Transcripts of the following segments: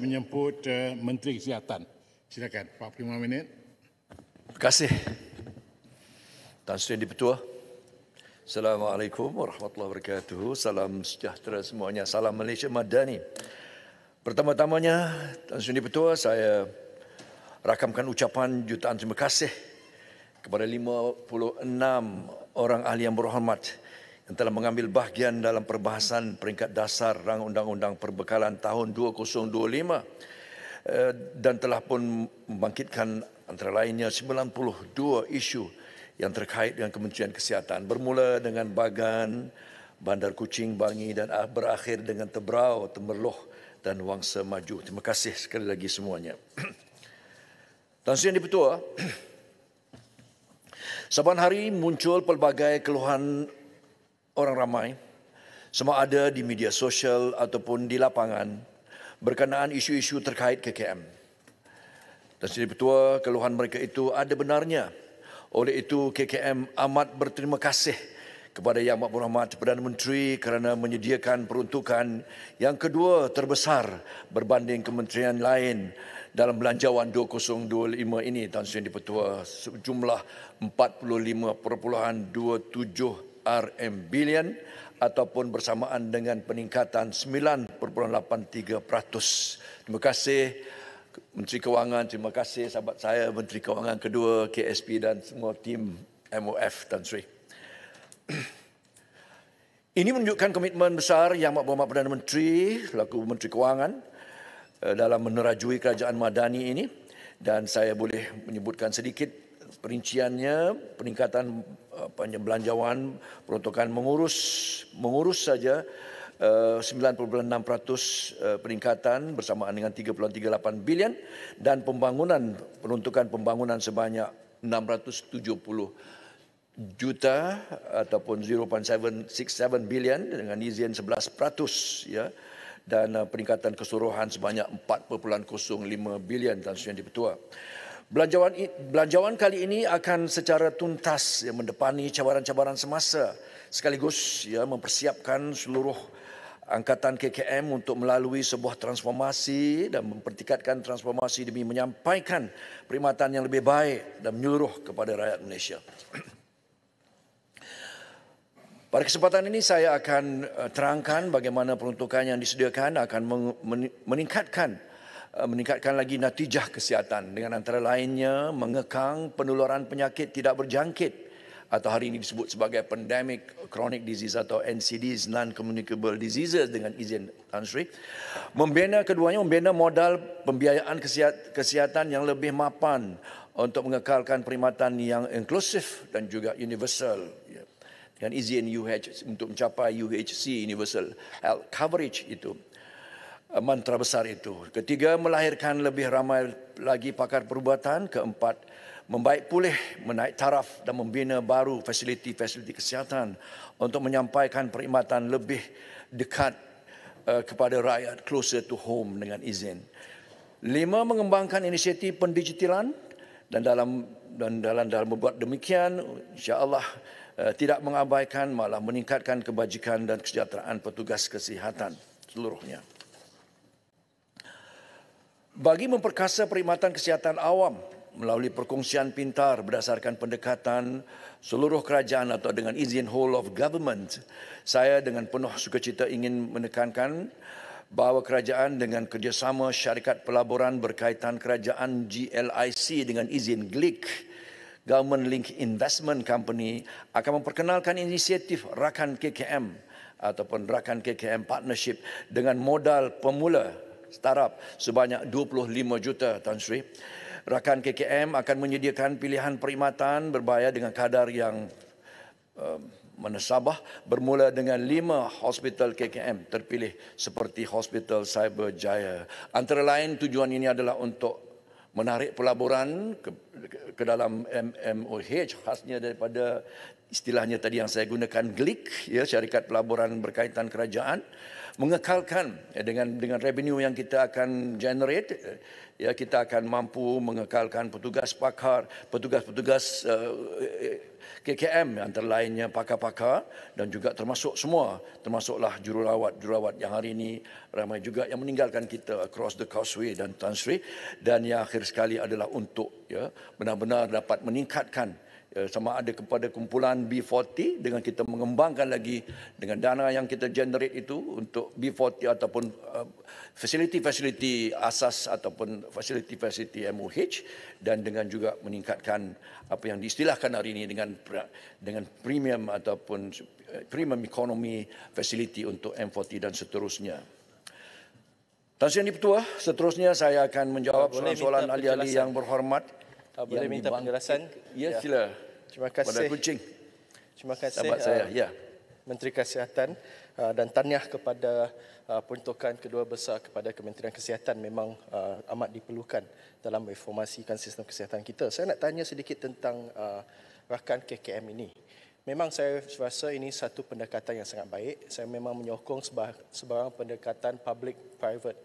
menyemput uh, Menteri Kesihatan. Silakan, 45 minit. Terima kasih. Tan Sri Dipertua. Assalamualaikum warahmatullahi wabarakatuh. Salam sejahtera semuanya. Salam Malaysia Madani. Pertama-tamanya, Tan Sri Dipertua, saya rakamkan ucapan jutaan terima kasih kepada 56 orang ahli yang berhormat yang telah mengambil bahagian dalam perbahasan peringkat dasar rang undang-undang perbekalan tahun 2025 eh, dan telah pun membangkitkan antara lainnya 92 isu yang terkait dengan Kementerian Kesihatan bermula dengan Bagan, Bandar kucing Bangi dan ah, berakhir dengan Tebrau, Temerloh dan Wangsa Maju. Terima kasih sekali lagi semuanya. Tuan Sri Dipertua, Saban hari muncul pelbagai keluhan orang ramai sama ada di media sosial ataupun di lapangan berkenaan isu-isu terkait KKM. Dan Sini Petua, keluhan mereka itu ada benarnya. Oleh itu, KKM amat berterima kasih kepada Yang Mahmud Rahmat Perdana Menteri kerana menyediakan peruntukan yang kedua terbesar berbanding kementerian lain dalam belanjawan 2025 ini Tuan Sri Petua sejumlah 45.27 RM bilion ataupun bersamaan dengan peningkatan 9.83%. Terima kasih Menteri Kewangan, terima kasih sahabat saya Menteri Kewangan kedua KSP dan semua tim MOF Tan Sri. Ini menunjukkan komitmen besar Yang Amat Berhormat Perdana Menteri laku Menteri Kewangan eh, dalam menerajui kerajaan madani ini dan saya boleh menyebutkan sedikit perinciannya peningkatan uh, eh, belanjawan peruntukan mengurus mengurus saja eh, uh, 9.6% eh, peningkatan bersamaan dengan 3.38 bilion dan pembangunan peruntukan pembangunan sebanyak 670 juta ataupun 0.767 bilion dengan izin 11% ya dan peningkatan keseluruhan sebanyak 4.05 bilion dan sudah dipertua. Belanjawan, belanjawan kali ini akan secara tuntas ya, mendepani cabaran-cabaran semasa sekaligus ya, mempersiapkan seluruh angkatan KKM untuk melalui sebuah transformasi dan mempertingkatkan transformasi demi menyampaikan perkhidmatan yang lebih baik dan menyeluruh kepada rakyat Malaysia. Pada kesempatan ini saya akan eh, terangkan bagaimana peruntukan yang disediakan akan meningkatkan Eh, meningkatkan lagi natijah kesihatan dengan antara lainnya mengekang penularan penyakit tidak berjangkit atau hari ini disebut sebagai pandemic chronic disease atau NCDs non communicable diseases dengan izin Tan Sri membina keduanya membina modal pembiayaan kesihatan yang lebih mapan untuk mengekalkan perkhidmatan yang inklusif dan juga universal ya. dengan izin UH untuk mencapai UHC universal health coverage itu Eh, mantra besar itu. Ketiga, melahirkan lebih ramai lagi pakar perubatan. Keempat, membaik pulih, menaik taraf dan membina baru fasiliti-fasiliti kesihatan untuk menyampaikan perkhidmatan lebih dekat eh, kepada rakyat closer to home dengan izin. Lima, mengembangkan inisiatif pendigitalan dan dalam dan dalam dalam membuat demikian Insya insyaallah eh, tidak mengabaikan malah meningkatkan kebajikan dan kesejahteraan petugas kesihatan seluruhnya. Bagi memperkasa perkhidmatan kesihatan awam melalui perkongsian pintar berdasarkan pendekatan seluruh kerajaan atau dengan izin whole of government, saya dengan penuh sukacita ingin menekankan bahawa kerajaan dengan kerjasama syarikat pelaburan berkaitan kerajaan GLIC dengan izin GLIC, Government Link Investment Company akan memperkenalkan inisiatif Rakan KKM ataupun Rakan KKM Partnership dengan modal pemula taraf sebanyak 25 juta Tuan Sri. Rakan KKM akan menyediakan pilihan perkhidmatan berbayar dengan kadar yang uh, um, menesabah bermula dengan lima hospital KKM terpilih seperti Hospital Cyber Jaya. Antara lain tujuan ini adalah untuk menarik pelaburan ke, ke dalam MMOH khasnya daripada istilahnya tadi yang saya gunakan GLIC ya syarikat pelaburan berkaitan kerajaan mengekalkan ya, dengan dengan revenue yang kita akan generate ya kita akan mampu mengekalkan petugas pakar petugas-petugas eh, KKM antara lainnya pakar-pakar dan juga termasuk semua termasuklah jururawat-jururawat yang hari ini ramai juga yang meninggalkan kita across the causeway dan Tan Sri dan yang akhir sekali adalah untuk ya benar-benar dapat meningkatkan Eh, sama ada kepada kumpulan B40 dengan kita mengembangkan lagi dengan dana yang kita generate itu untuk B40 ataupun eh, facility-facility uh, asas ataupun facility-facility MOH dan dengan juga meningkatkan apa yang diistilahkan hari ini dengan dengan premium ataupun eh, premium economy facility untuk M40 dan seterusnya. Tuan Sri Yang seterusnya saya akan menjawab soalan-soalan ahli-ahli yang berhormat. Boleh yang minta penjelasan? Ya, ya, sila. Terima kasih. Pada kucing. Terima kasih. Sahabat uh, saya, ya. Menteri Kesihatan uh, dan tanya kepada uh, peruntukan kedua besar kepada Kementerian Kesihatan memang amat diperlukan dalam reformasikan sistem kesihatan kita. Saya nak tanya sedikit tentang rakan KKM ini. Memang saya rasa ini satu pendekatan yang sangat baik. Saya memang menyokong sebarang pendekatan public-private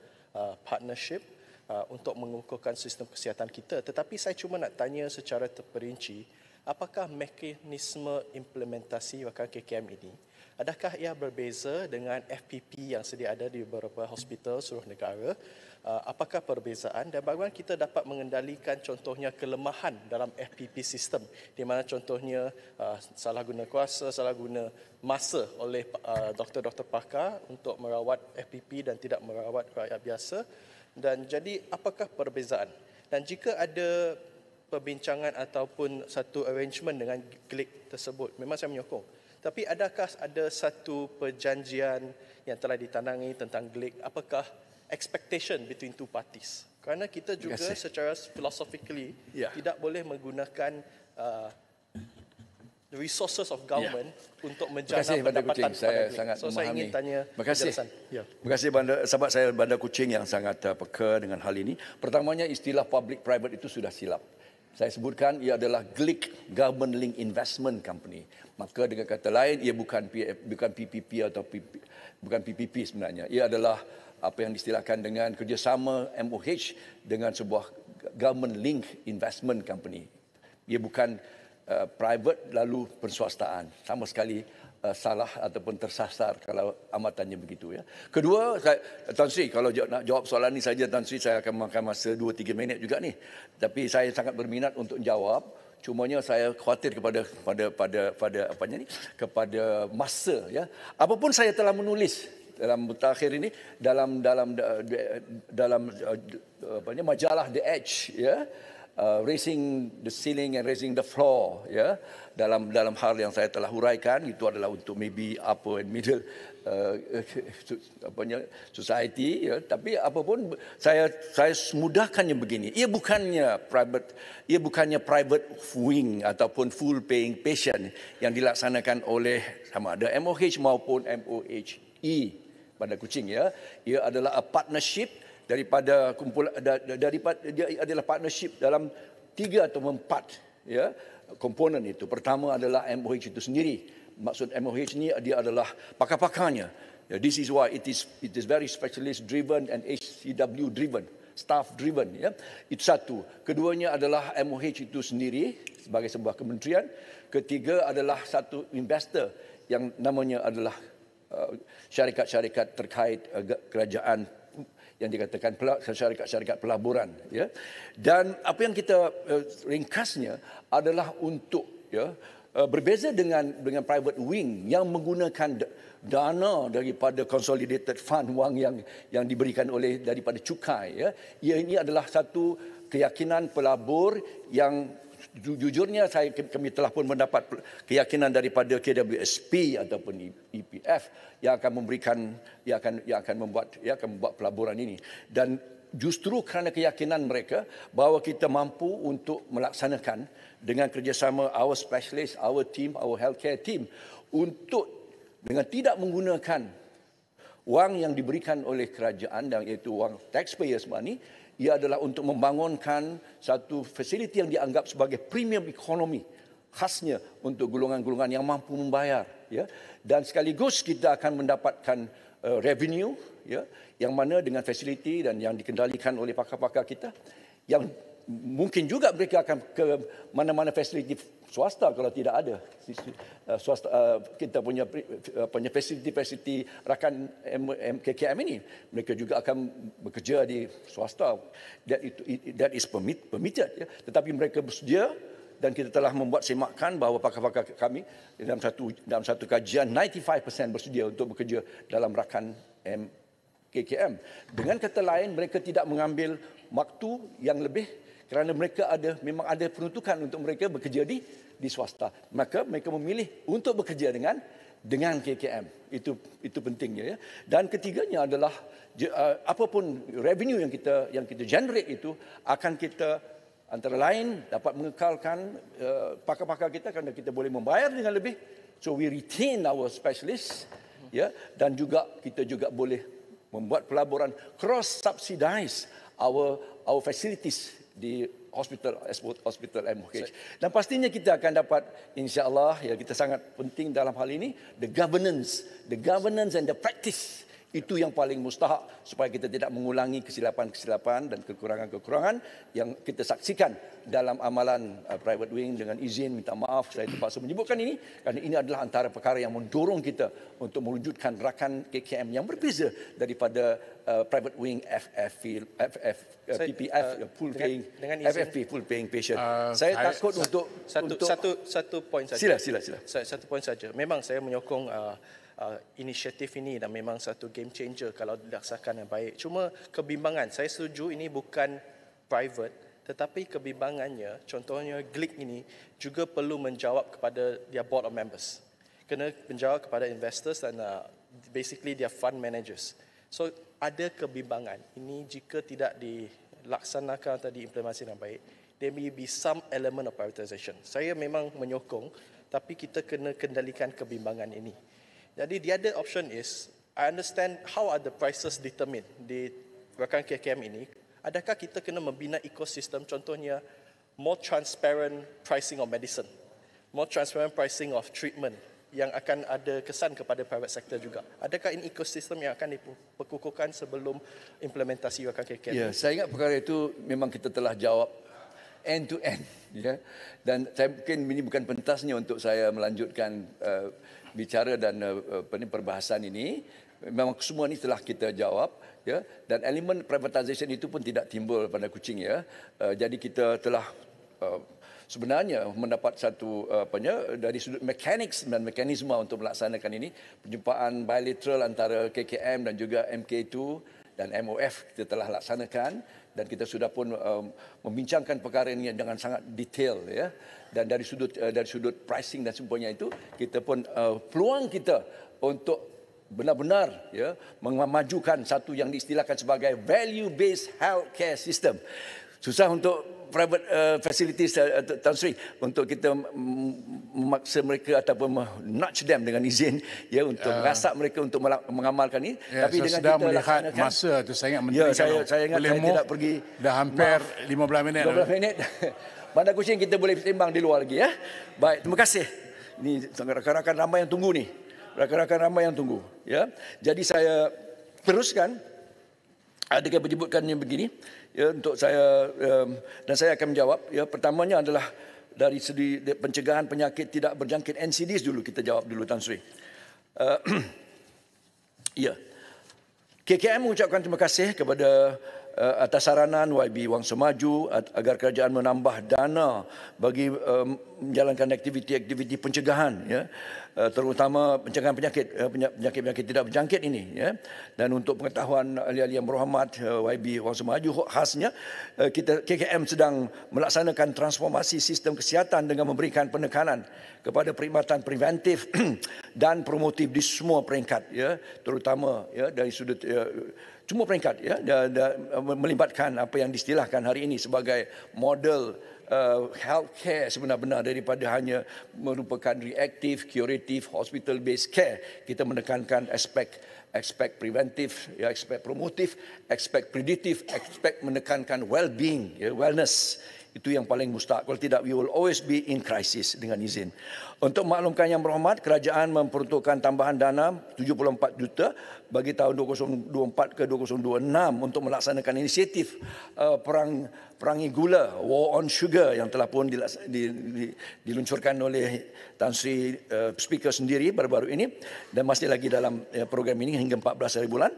partnership Uh, untuk mengukuhkan sistem kesihatan kita. Tetapi saya cuma nak tanya secara terperinci, apakah mekanisme implementasi wakil KKM ini? Adakah ia berbeza dengan FPP yang sedia ada di beberapa hospital seluruh negara? Uh, apakah perbezaan dan bagaimana kita dapat mengendalikan contohnya kelemahan dalam FPP sistem di mana contohnya uh, salah guna kuasa, salah guna masa oleh doktor-doktor pakar untuk merawat FPP dan tidak merawat rakyat biasa? dan jadi apakah perbezaan dan jika ada perbincangan ataupun satu arrangement dengan klik tersebut memang saya menyokong tapi adakah ada satu perjanjian yang telah ditandangi tentang klik apakah expectation between two parties kerana kita juga secara philosophically yeah. tidak boleh menggunakan uh, the resources of ya. government yeah. untuk menjana kasih, pendapatan kepada duit. Saya sangat so, memahami. saya ingin tanya Terima kasih. Ya. Terima kasih bandar, sahabat saya bandar kucing yang sangat uh, peka dengan hal ini. Pertamanya istilah public-private itu sudah silap. Saya sebutkan ia adalah Glick Government Link Investment Company. Maka dengan kata lain, ia bukan, PF, bukan PPP atau PP, bukan PPP sebenarnya. Ia adalah apa yang diistilahkan dengan kerjasama MOH dengan sebuah government link investment company. Ia bukan Uh, private lalu persuastaan sama sekali uh, salah ataupun tersasar kalau amatannya begitu ya. Kedua saya, Tan Sri kalau nak jawab soalan ini saja Tan Sri saya akan makan masa 2 3 minit juga ni. Tapi saya sangat berminat untuk jawab Cuma cumanya saya khawatir kepada pada pada pada apanya ni kepada masa ya. Apapun saya telah menulis dalam terakhir ini dalam dalam uh, dalam, uh, apa ni majalah The Edge ya uh, raising the ceiling and raising the floor ya yeah, dalam dalam hal yang saya telah huraikan itu adalah untuk maybe upper and middle uh, apa namanya society ya yeah. tapi apapun saya saya mudahkannya begini ia bukannya private ia bukannya private wing ataupun full paying patient yang dilaksanakan oleh sama ada MOH maupun MOHE pada kucing ya ia adalah a partnership daripada kumpul daripada dia adalah partnership dalam tiga atau empat ya komponen itu. Pertama adalah MOH itu sendiri. Maksud MOH ini dia adalah pakar-pakarnya. Ya, this is why it is it is very specialist driven and HCW driven, staff driven. Ya. Itu satu. Keduanya adalah MOH itu sendiri sebagai sebuah kementerian. Ketiga adalah satu investor yang namanya adalah uh, syarikat-syarikat terkait uh, kerajaan yang dikatakan syarikat-syarikat pelaburan ya dan apa yang kita uh, ringkasnya adalah untuk ya uh, berbeza dengan dengan private wing yang menggunakan dana daripada consolidated fund wang yang yang diberikan oleh daripada cukai ya ia ini adalah satu keyakinan pelabur yang jujurnya saya kami telah pun mendapat keyakinan daripada KWSP ataupun EPF e yang akan memberikan yang akan yang akan membuat yang akan membuat pelaburan ini dan justru kerana keyakinan mereka bahawa kita mampu untuk melaksanakan dengan kerjasama our specialist our team our healthcare team untuk dengan tidak menggunakan wang yang diberikan oleh kerajaan dan iaitu wang taxpayers money ia adalah untuk membangunkan satu fasiliti yang dianggap sebagai premium ekonomi khasnya untuk golongan-golongan yang mampu membayar ya dan sekaligus kita akan mendapatkan uh, revenue ya yang mana dengan fasiliti dan yang dikendalikan oleh pakar-pakar kita yang mungkin juga mereka akan ke mana-mana fasiliti swasta kalau tidak ada uh, swasta uh, kita punya uh, punya fasiliti-fasiliti rakan KKM ini mereka juga akan bekerja di swasta that itu that is permit permitted ya tetapi mereka bersedia dan kita telah membuat semakan bahawa pakar-pakar kami dalam satu dalam satu kajian 95% bersedia untuk bekerja dalam rakan KKM dengan kata lain mereka tidak mengambil waktu yang lebih kerana mereka ada memang ada peruntukan untuk mereka bekerja di di swasta maka mereka memilih untuk bekerja dengan dengan KKM itu itu pentingnya ya dan ketiganya adalah uh, apapun revenue yang kita yang kita generate itu akan kita antara lain dapat mengekalkan uh, pakar-pakar kita kerana kita boleh membayar dengan lebih so we retain our specialist ya dan juga kita juga boleh membuat pelaburan cross subsidize our our facilities di hospital sebut hospital MOH. Dan pastinya kita akan dapat insyaallah allah ya kita sangat penting dalam hal ini the governance, the governance and the practice itu yang paling mustahak supaya kita tidak mengulangi kesilapan-kesilapan dan kekurangan-kekurangan yang kita saksikan dalam amalan uh, private wing dengan izin minta maaf saya terpaksa menyebutkan ini kerana ini adalah antara perkara yang mendorong kita untuk mewujudkan rakan KKM yang berbeza daripada uh, private wing FFP FF, uh, PPF uh, uh, full paying dengan, izin, FFP full paying patient. Uh, saya takut saya, untuk, satu, untuk satu satu poin saja. Sila sila sila. satu point saja. Memang saya menyokong uh, Uh, inisiatif ini dan memang satu game changer kalau dilaksanakan yang baik. Cuma kebimbangan, saya setuju ini bukan private tetapi kebimbangannya, contohnya Glick ini juga perlu menjawab kepada dia board of members. Kena menjawab kepada investors dan uh, basically dia fund managers. So ada kebimbangan ini jika tidak dilaksanakan atau diimplementasi dengan baik, there may be some element of privatization. Saya memang menyokong tapi kita kena kendalikan kebimbangan ini. Jadi the other option is I understand how are the prices determined di rakan KKM ini. Adakah kita kena membina ekosistem contohnya more transparent pricing of medicine, more transparent pricing of treatment yang akan ada kesan kepada private sector juga. Adakah ini ekosistem yang akan diperkukuhkan sebelum implementasi rakan KKM? Ya, yeah, saya ingat perkara itu memang kita telah jawab end to end. Ya. Dan saya mungkin ini bukan pentasnya untuk saya melanjutkan uh, bicara dan uh, uh, apa ni perbahasan ini memang semua ini telah kita jawab ya dan elemen privatization itu pun tidak timbul pada kucing ya uh, jadi kita telah sebenarnya mendapat satu apa ya dari sudut mekanik dan mekanisme untuk melaksanakan ini perjumpaan bilateral antara KKM dan juga MK2 dan MOF kita telah laksanakan dan kita sudah pun um, membincangkan perkara ini dengan sangat detail ya dan dari sudut uh, dari sudut pricing dan semuanya itu kita pun uh, peluang kita untuk benar-benar ya memajukan satu yang diistilahkan sebagai value based healthcare system susah untuk private uh, facilities uh, Tan Sri untuk kita memaksa mereka ataupun nudge them dengan izin ya untuk uh, ya. rasa mereka untuk mengamalkan ini ya, tapi saya dengan kita melihat masa tu saya ingat menteri ya, saya, kalau saya ingat boleh saya tidak pergi dah hampir maaf, 15 minit 15 minit pada kucing kita boleh sembang di luar lagi ya baik terima kasih ni rakan-rakan ramai yang tunggu ni rakan-rakan ramai yang tunggu ya jadi saya teruskan ada yang menyebutkan yang begini ya untuk saya um, dan saya akan menjawab ya pertamanya adalah dari segi pencegahan penyakit tidak berjangkit NCDs dulu kita jawab dulu Tan Sri. Uh, ya. KKM mengucapkan terima kasih kepada uh, atas saranan YB Wang Semaju agar kerajaan menambah dana bagi eh, menjalankan aktiviti-aktiviti pencegahan ya eh, terutama pencegahan penyakit penyakit-penyakit tidak berjangkit ini ya dan untuk pengetahuan ahli-ahli yang berhormat YB Wang Semaju khasnya kita KKM sedang melaksanakan transformasi sistem kesihatan dengan memberikan penekanan kepada perkhidmatan preventif dan promotif di semua peringkat ya terutama ya dari sudut uh, semua peringkat ya da, da, uh, melibatkan apa yang diistilahkan hari ini sebagai model uh, healthcare sebenar-benar daripada hanya merupakan reaktif, curative hospital based care kita menekankan aspek aspek preventif ya aspek promotif aspek predictive aspek menekankan well being ya wellness itu yang paling mustahak. Kalau tidak, we will always be in crisis dengan izin. Untuk maklumkan yang berhormat, kerajaan memperuntukkan tambahan dana 74 juta bagi tahun 2024 ke 2026 untuk melaksanakan inisiatif uh, perang perangi gula, war on sugar yang telah pun dilaks- di, di, diluncurkan oleh Tan Sri uh, Speaker sendiri baru-baru ini dan masih lagi dalam uh, program ini hingga 14 hari bulan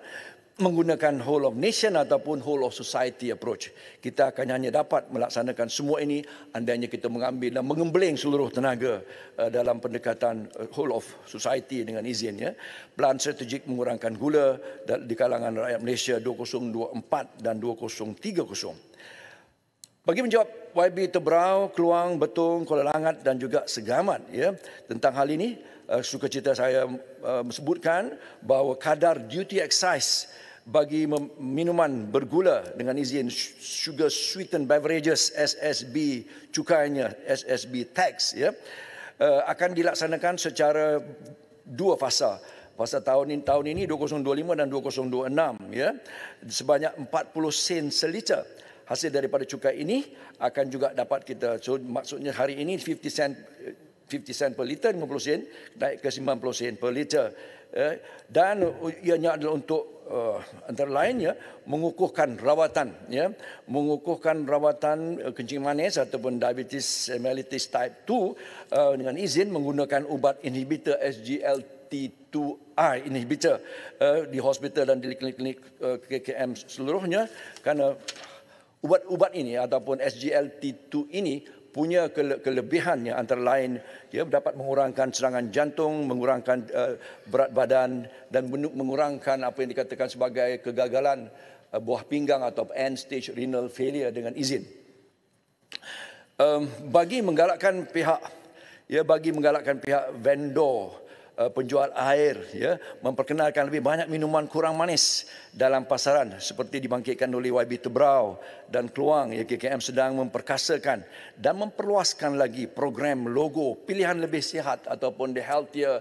menggunakan whole of nation ataupun whole of society approach. Kita akan hanya dapat melaksanakan semua ini andainya kita mengambil dan mengembeling seluruh tenaga eh, dalam pendekatan eh, whole of society dengan izin. Ya. Plan strategik mengurangkan gula di kalangan rakyat Malaysia 2024 dan 2030. Bagi menjawab YB Tebrau, Keluang, Betung, Kuala Langat dan juga Segamat ya, tentang hal ini, Uh, sukacita saya uh, sebutkan bahawa kadar duty excise bagi minuman bergula dengan izin sugar sweetened beverages SSB cukainya SSB tax ya eh, akan dilaksanakan secara dua fasa fasa tahun ini tahun ini 2025 dan 2026 ya sebanyak 40 sen seliter hasil daripada cukai ini akan juga dapat kita so maksudnya hari ini 50 sen 50 sen per liter 50 sen naik ke 90 sen per liter dan ianya adalah untuk eh, antara lainnya mengukuhkan rawatan ya mengukuhkan rawatan eh, kencing manis ataupun diabetes mellitus type 2 eh, dengan izin menggunakan ubat inhibitor SGLT2 I inhibitor uh, di hospital dan di klinik-klinik uh, KKM seluruhnya Karena ubat-ubat ini ataupun SGLT2 ini punya kelebihannya antara lain dia dapat mengurangkan serangan jantung, mengurangkan uh, berat badan dan mengurangkan apa yang dikatakan sebagai kegagalan uh, buah pinggang atau end stage renal failure dengan izin. Um, bagi menggalakkan pihak ya bagi menggalakkan pihak vendor Eh, penjual air ya memperkenalkan lebih banyak minuman kurang manis dalam pasaran seperti dibangkitkan oleh YB Tebrau dan Keluang ya KKM sedang memperkasakan dan memperluaskan lagi program logo pilihan lebih sihat ataupun the healthier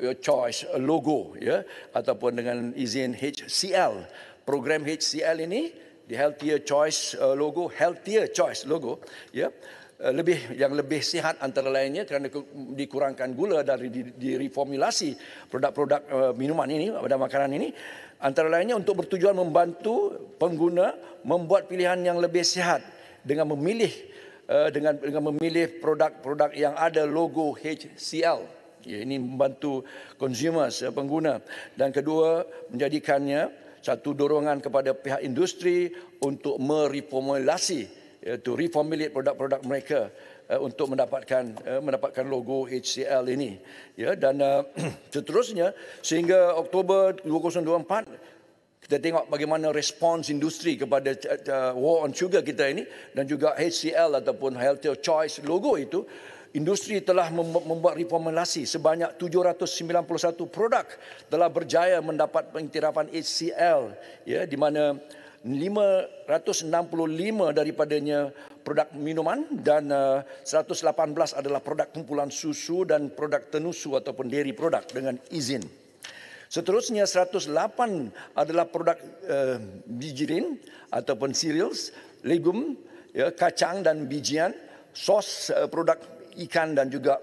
eh, choice logo ya ataupun dengan izin HCL program HCL ini the healthier choice eh, logo healthier choice logo ya Eh, lebih yang lebih sihat antara lainnya kerana dikurangkan gula dari direformulasi produk-produk eh, minuman ini pada makanan ini antara lainnya untuk bertujuan membantu pengguna membuat pilihan yang lebih sihat dengan memilih eh, dengan dengan memilih produk-produk yang ada logo HCL ya, ini membantu consumers pengguna dan kedua menjadikannya satu dorongan kepada pihak industri untuk mereformulasi Eh, to reformulate produk-produk mereka uh, untuk mendapatkan uh, mendapatkan logo HCL ini ya dan uh, seterusnya sehingga Oktober 2024 kita tengok bagaimana respons industri kepada uh, war on sugar kita ini dan juga HCL ataupun Healthy Choice logo itu industri telah membuat reformulasi sebanyak 791 produk telah berjaya mendapat pengiktirafan HCL ya di mana 565 daripadanya produk minuman dan 118 eh, adalah produk kumpulan susu dan produk tenusu ataupun dairy produk dengan izin. Seterusnya 108 adalah produk uh, eh, bijirin ataupun cereals, legum, ya, kacang dan bijian, sos uh, produk ikan dan juga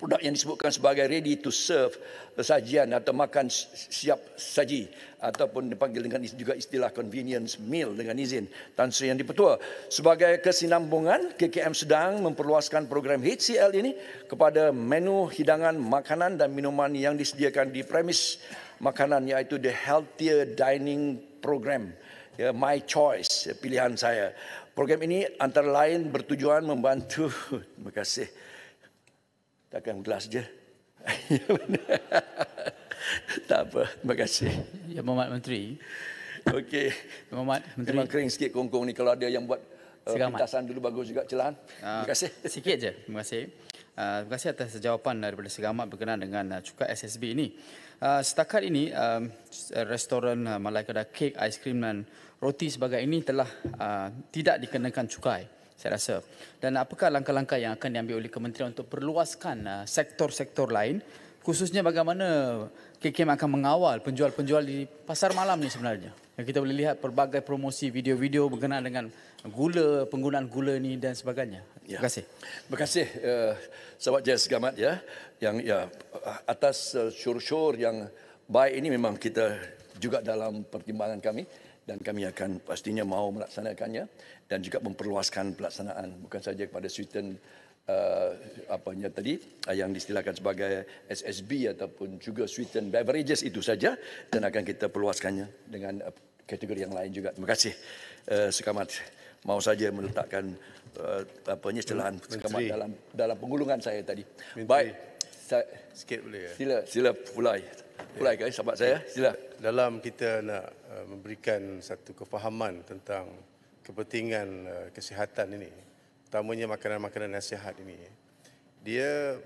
produk yang disebutkan sebagai ready to serve sajian atau makan siap saji ataupun dipanggil dengan juga istilah convenience meal dengan izin Tan Sri Yang Dipertua. Sebagai kesinambungan, KKM sedang memperluaskan program HCL ini kepada menu hidangan makanan dan minuman yang disediakan di premis makanan iaitu The Healthier Dining Program. Ya, my choice, ya, pilihan saya. Program ini antara lain bertujuan membantu, terima kasih, takkan gelas je. tak apa, terima kasih. Ya Muhammad Menteri. Okey. Ya Muhammad Menteri. Memang kering sikit kongkong ni kalau ada yang buat uh, pintasan dulu bagus juga celahan. Uh, terima ah, kasih. Sikit je, terima kasih. Uh, terima kasih atas jawapan daripada Segamat berkenaan dengan uh, ah, cukai SSB ini. Uh, setakat ini, um, restoran uh, Malai Kedah Kek, Aiskrim dan Roti sebagai ini telah uh, tidak dikenakan cukai saya rasa. Dan apakah langkah-langkah yang akan diambil oleh kementerian untuk perluaskan uh, sektor-sektor lain khususnya bagaimana KKM akan mengawal penjual-penjual di pasar malam ni sebenarnya. Yang kita boleh lihat pelbagai promosi video-video berkenaan dengan gula, penggunaan gula ni dan sebagainya. Ya. Terima kasih. Terima kasih uh, sahabat Jess Gamat ya yang ya atas uh, syur-syur yang baik ini memang kita juga dalam pertimbangan kami dan kami akan pastinya mahu melaksanakannya dan juga memperluaskan pelaksanaan bukan saja kepada Sweden uh, apanya tadi uh, yang diistilahkan sebagai SSB ataupun juga Sweden Beverages itu saja dan akan kita perluaskannya dengan uh, kategori yang lain juga. Terima kasih uh, sekamat mau saja meletakkan uh, apanya celahan sekamat dalam dalam penggulungan saya tadi. Menteri. Baik. Saya, Sikit boleh ya? Sila, sila mulai. Pula kan sahabat saya, sila. Dalam kita nak uh, memberikan satu kefahaman tentang kepentingan uh, kesihatan ini, utamanya makanan-makanan yang sihat ini, dia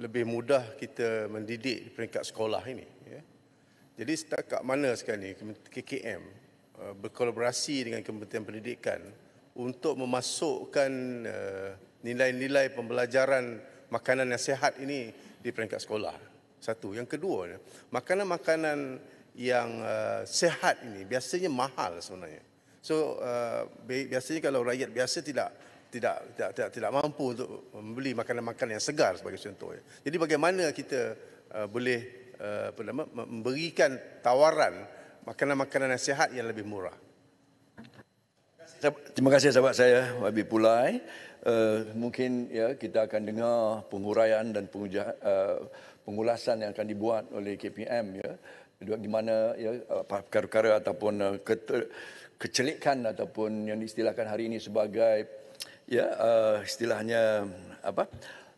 lebih mudah kita mendidik di peringkat sekolah ini. Ya. Jadi setakat mana sekarang ini KKM uh, berkolaborasi dengan Kementerian Pendidikan untuk memasukkan nilai-nilai pembelajaran makanan yang sihat ini di peringkat sekolah. Satu. Yang kedua, makanan-makanan yang uh, sehat ini biasanya mahal sebenarnya. So uh, biasanya kalau rakyat biasa tidak tidak tidak tidak, tidak mampu untuk membeli makanan-makanan yang segar sebagai contoh. Ya. Jadi bagaimana kita uh, boleh uh, apa nama memberikan tawaran makanan-makanan yang sehat yang lebih murah. Terima kasih sahabat saya Wabi Pulai. Uh, mungkin ya kita akan dengar penguraian dan penguja, uh, pengulasan yang akan dibuat oleh KPM ya di mana ya uh, perkara-perkara ataupun uh, kecelikan ataupun yang diistilahkan hari ini sebagai ya uh, istilahnya apa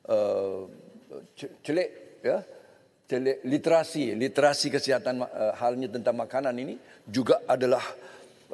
uh, celik ya celik literasi literasi kesihatan uh, halnya tentang makanan ini juga adalah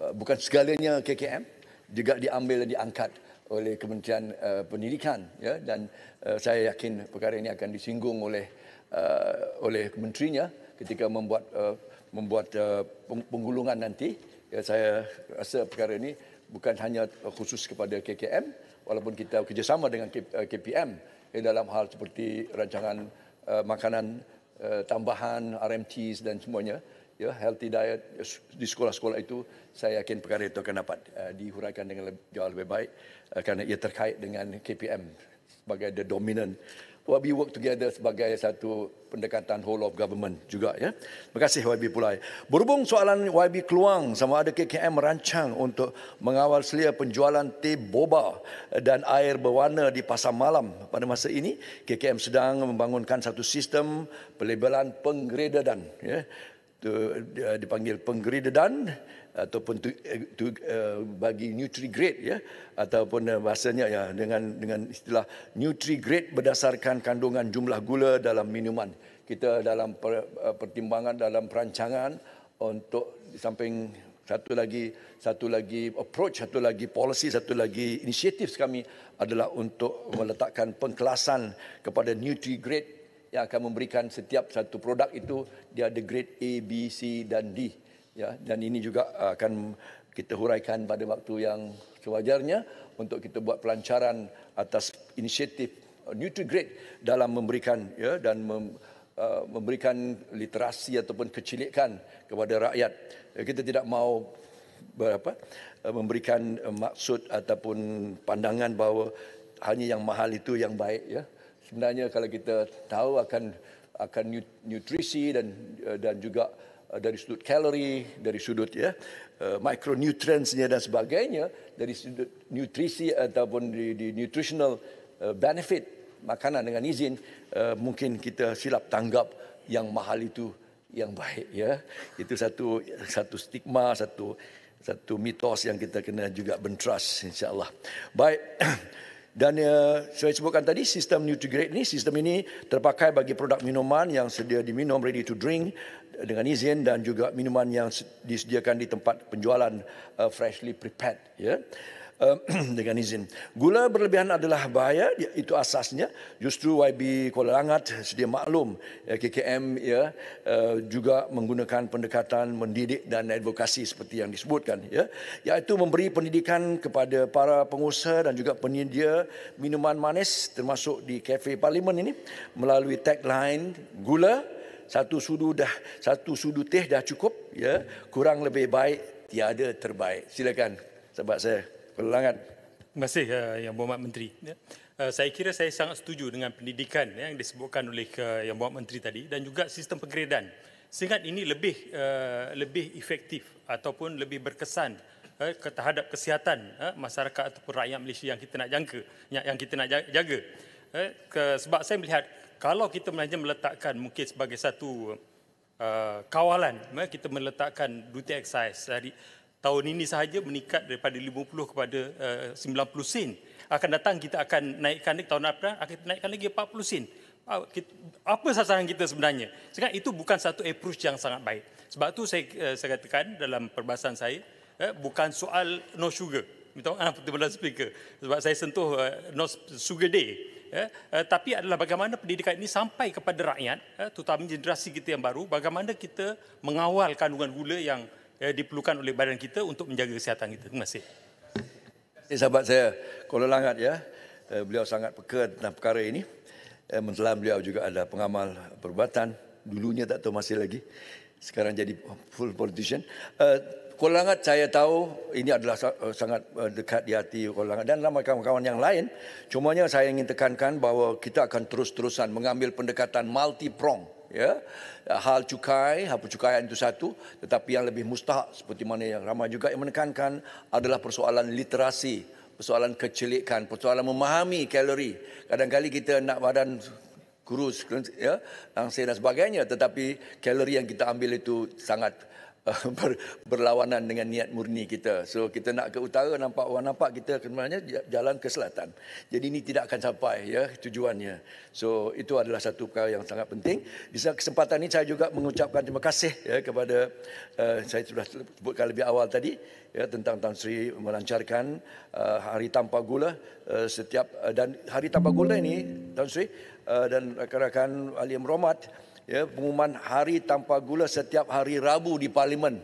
uh, bukan segalanya KKM juga diambil dan diangkat oleh Kementerian uh, Pendidikan ya dan uh, saya yakin perkara ini akan disinggung oleh uh, oleh menterinya ketika membuat uh, membuat uh, penggulungan nanti ya, saya rasa perkara ini bukan hanya khusus kepada KKM walaupun kita kerjasama dengan KPM uh, ya, dalam hal seperti rancangan uh, makanan uh, tambahan RMT dan semuanya ya healthy diet ya, di sekolah-sekolah itu saya yakin perkara itu akan dapat uh, dihuraikan dengan lebih, jauh lebih baik uh, kerana ia terkait dengan KPM sebagai the dominant what we work together sebagai satu pendekatan whole of government juga ya. Terima kasih YB Pulai. Berhubung soalan YB Keluang sama ada KKM merancang untuk mengawal selia penjualan teh boba dan air berwarna di pasar malam pada masa ini, KKM sedang membangunkan satu sistem pelabelan dan ya tu uh, dipanggil penggeredan ataupun tu, eh, tu uh, bagi nutri grade ya ataupun uh, bahasanya ya dengan dengan istilah nutri grade berdasarkan kandungan jumlah gula dalam minuman kita dalam per, uh, pertimbangan dalam perancangan untuk di samping satu lagi satu lagi approach satu lagi policy satu lagi inisiatif kami adalah untuk meletakkan pengkelasan kepada nutri grade yang akan memberikan setiap satu produk itu dia ada grade A, B, C dan D. Ya, dan ini juga uh, akan kita huraikan pada waktu yang sewajarnya untuk kita buat pelancaran atas inisiatif uh, Nutrigrade dalam memberikan ya, dan mem, uh, memberikan literasi ataupun kecilikan kepada rakyat. Ya, kita tidak mahu berapa, uh, memberikan maksud ataupun pandangan bahawa hanya yang mahal itu yang baik. Ya sebenarnya kalau kita tahu akan akan nutrisi dan eh, dan juga eh, dari sudut kalori, dari sudut ya eh, mikronutriensnya dan sebagainya, dari sudut nutrisi ataupun di, di nutritional benefit makanan dengan izin mungkin kita silap tanggap yang mahal itu yang baik ya. Itu satu satu stigma, satu satu mitos yang kita kena juga bentras insyaallah. Baik. Dan uh, saya sebutkan tadi sistem Nutrigrade ini, sistem ini terpakai bagi produk minuman yang sedia diminum, ready to drink eh, dengan izin dan juga minuman yang disediakan di tempat penjualan uh, freshly prepared. Yeah. dengan izin. Gula berlebihan adalah bahaya, ya, itu asasnya. Justru YB Kuala Langat sedia maklum KKM ya, ya eh, juga menggunakan pendekatan mendidik dan advokasi seperti yang disebutkan. Ya. Iaitu memberi pendidikan kepada para pengusaha dan juga penyedia minuman manis termasuk di kafe parlimen ini melalui tagline gula satu sudu dah satu sudu teh dah cukup ya kurang lebih baik tiada terbaik silakan sebab saya Pelanggan. Terima kasih uh, Yang Berhormat Menteri. Ya. Uh, saya kira saya sangat setuju dengan pendidikan ya, yang disebutkan oleh uh, Yang Berhormat Menteri tadi dan juga sistem pengeredan. Sehingga ini lebih uh, lebih efektif ataupun lebih berkesan uh, terhadap kesihatan uh, masyarakat ataupun rakyat Malaysia yang kita nak jangka, yang, yang kita nak jaga. Uh, ke, sebab saya melihat kalau kita hanya meletakkan mungkin sebagai satu uh, kawalan, kita meletakkan duty exercise, tahun ini sahaja meningkat daripada 50 kepada eh, uh, 90 sen. Akan datang kita akan naikkan lagi tahun depan, akan naikkan lagi 40 sen. Ah, apa sasaran kita sebenarnya? Sekarang itu bukan satu approach yang sangat baik. Sebab tu saya, eh, saya katakan dalam perbahasan saya, uh, bukan soal no sugar. Minta maaf kepada speaker. Sebab saya sentuh uh, no sugar day. Ya, uh, tapi adalah bagaimana pendidikan ini sampai kepada rakyat, uh, terutama generasi kita yang baru, bagaimana kita mengawal kandungan gula yang eh, diperlukan oleh badan kita untuk menjaga kesihatan kita. Terima kasih. Ini eh, sahabat saya, Kuala Langat ya. Eh, beliau sangat peka tentang perkara ini. Eh, beliau juga ada pengamal perubatan. Dulunya tak tahu masih lagi. Sekarang jadi full politician. Eh, Kuala Langat saya tahu ini adalah eh, sangat eh, dekat di hati Kuala Langat dan ramai kawan-kawan yang lain. Cumanya saya ingin tekankan bahawa kita akan terus-terusan mengambil pendekatan multi-prong ya hal cukai hal percukaian itu satu tetapi yang lebih mustahak seperti mana yang ramai juga yang menekankan adalah persoalan literasi persoalan kecilikan persoalan memahami kalori kadang-kali kita nak badan kurus ya langsir dan sebagainya tetapi kalori yang kita ambil itu sangat ber, berlawanan dengan niat murni kita. So kita nak ke utara nampak orang nampak kita sebenarnya jalan ke selatan. Jadi ini tidak akan sampai ya tujuannya. So itu adalah satu perkara yang sangat penting. Di kesempatan ini saya juga mengucapkan terima kasih ya kepada uh, saya sudah sebutkan lebih awal tadi ya tentang Tan Sri melancarkan uh, hari tanpa gula uh, setiap uh, dan hari tanpa gula ini Tan Sri uh, dan rakan-rakan ahli yang ya pengumuman hari tanpa gula setiap hari Rabu di parlimen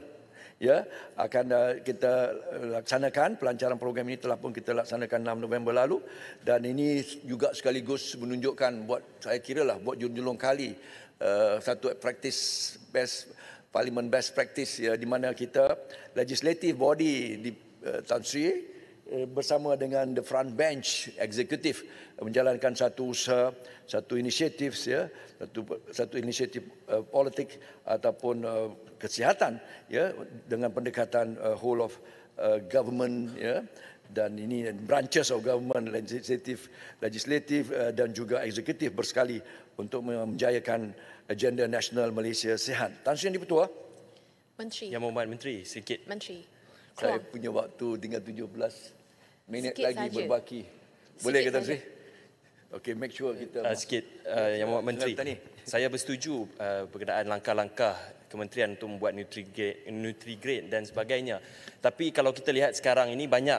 ya akan uh, kita uh, laksanakan pelancaran program ini telah pun kita laksanakan 6 November lalu dan ini juga sekaligus menunjukkan buat saya kira lah buat junjung kali uh, satu praktis best parlimen best practice ya di mana kita legislative body di uh, Tan Sri Eh, bersama dengan the front bench eksekutif menjalankan satu usaha satu inisiatif ya satu satu inisiatif uh, politik ataupun uh, kesihatan ya dengan pendekatan uh, whole of uh, government ya dan ini branches of government legislative legislative uh, dan juga eksekutif bersekali untuk menjayakan agenda nasional Malaysia sihat Tan Sri Menteri Yang Mohamad Menteri sikit Menteri saya punya waktu tinggal 17 minit sikit lagi sahaja. berbaki. Boleh sikit kata Sri? Okey, make sure kita uh, sikit uh, yang Muhammad menteri. Saya bersetuju uh, ah, perkenaan langkah-langkah kementerian untuk membuat nutrigrade nutrigrade dan sebagainya. Tapi kalau kita lihat sekarang ini banyak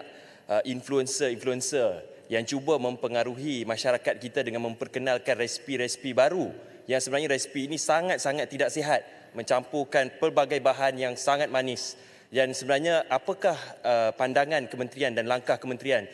uh, influencer-influencer yang cuba mempengaruhi masyarakat kita dengan memperkenalkan resipi-resipi baru yang sebenarnya resipi ini sangat-sangat tidak sihat mencampurkan pelbagai bahan yang sangat manis dan sebenarnya apakah uh, pandangan kementerian dan langkah kementerian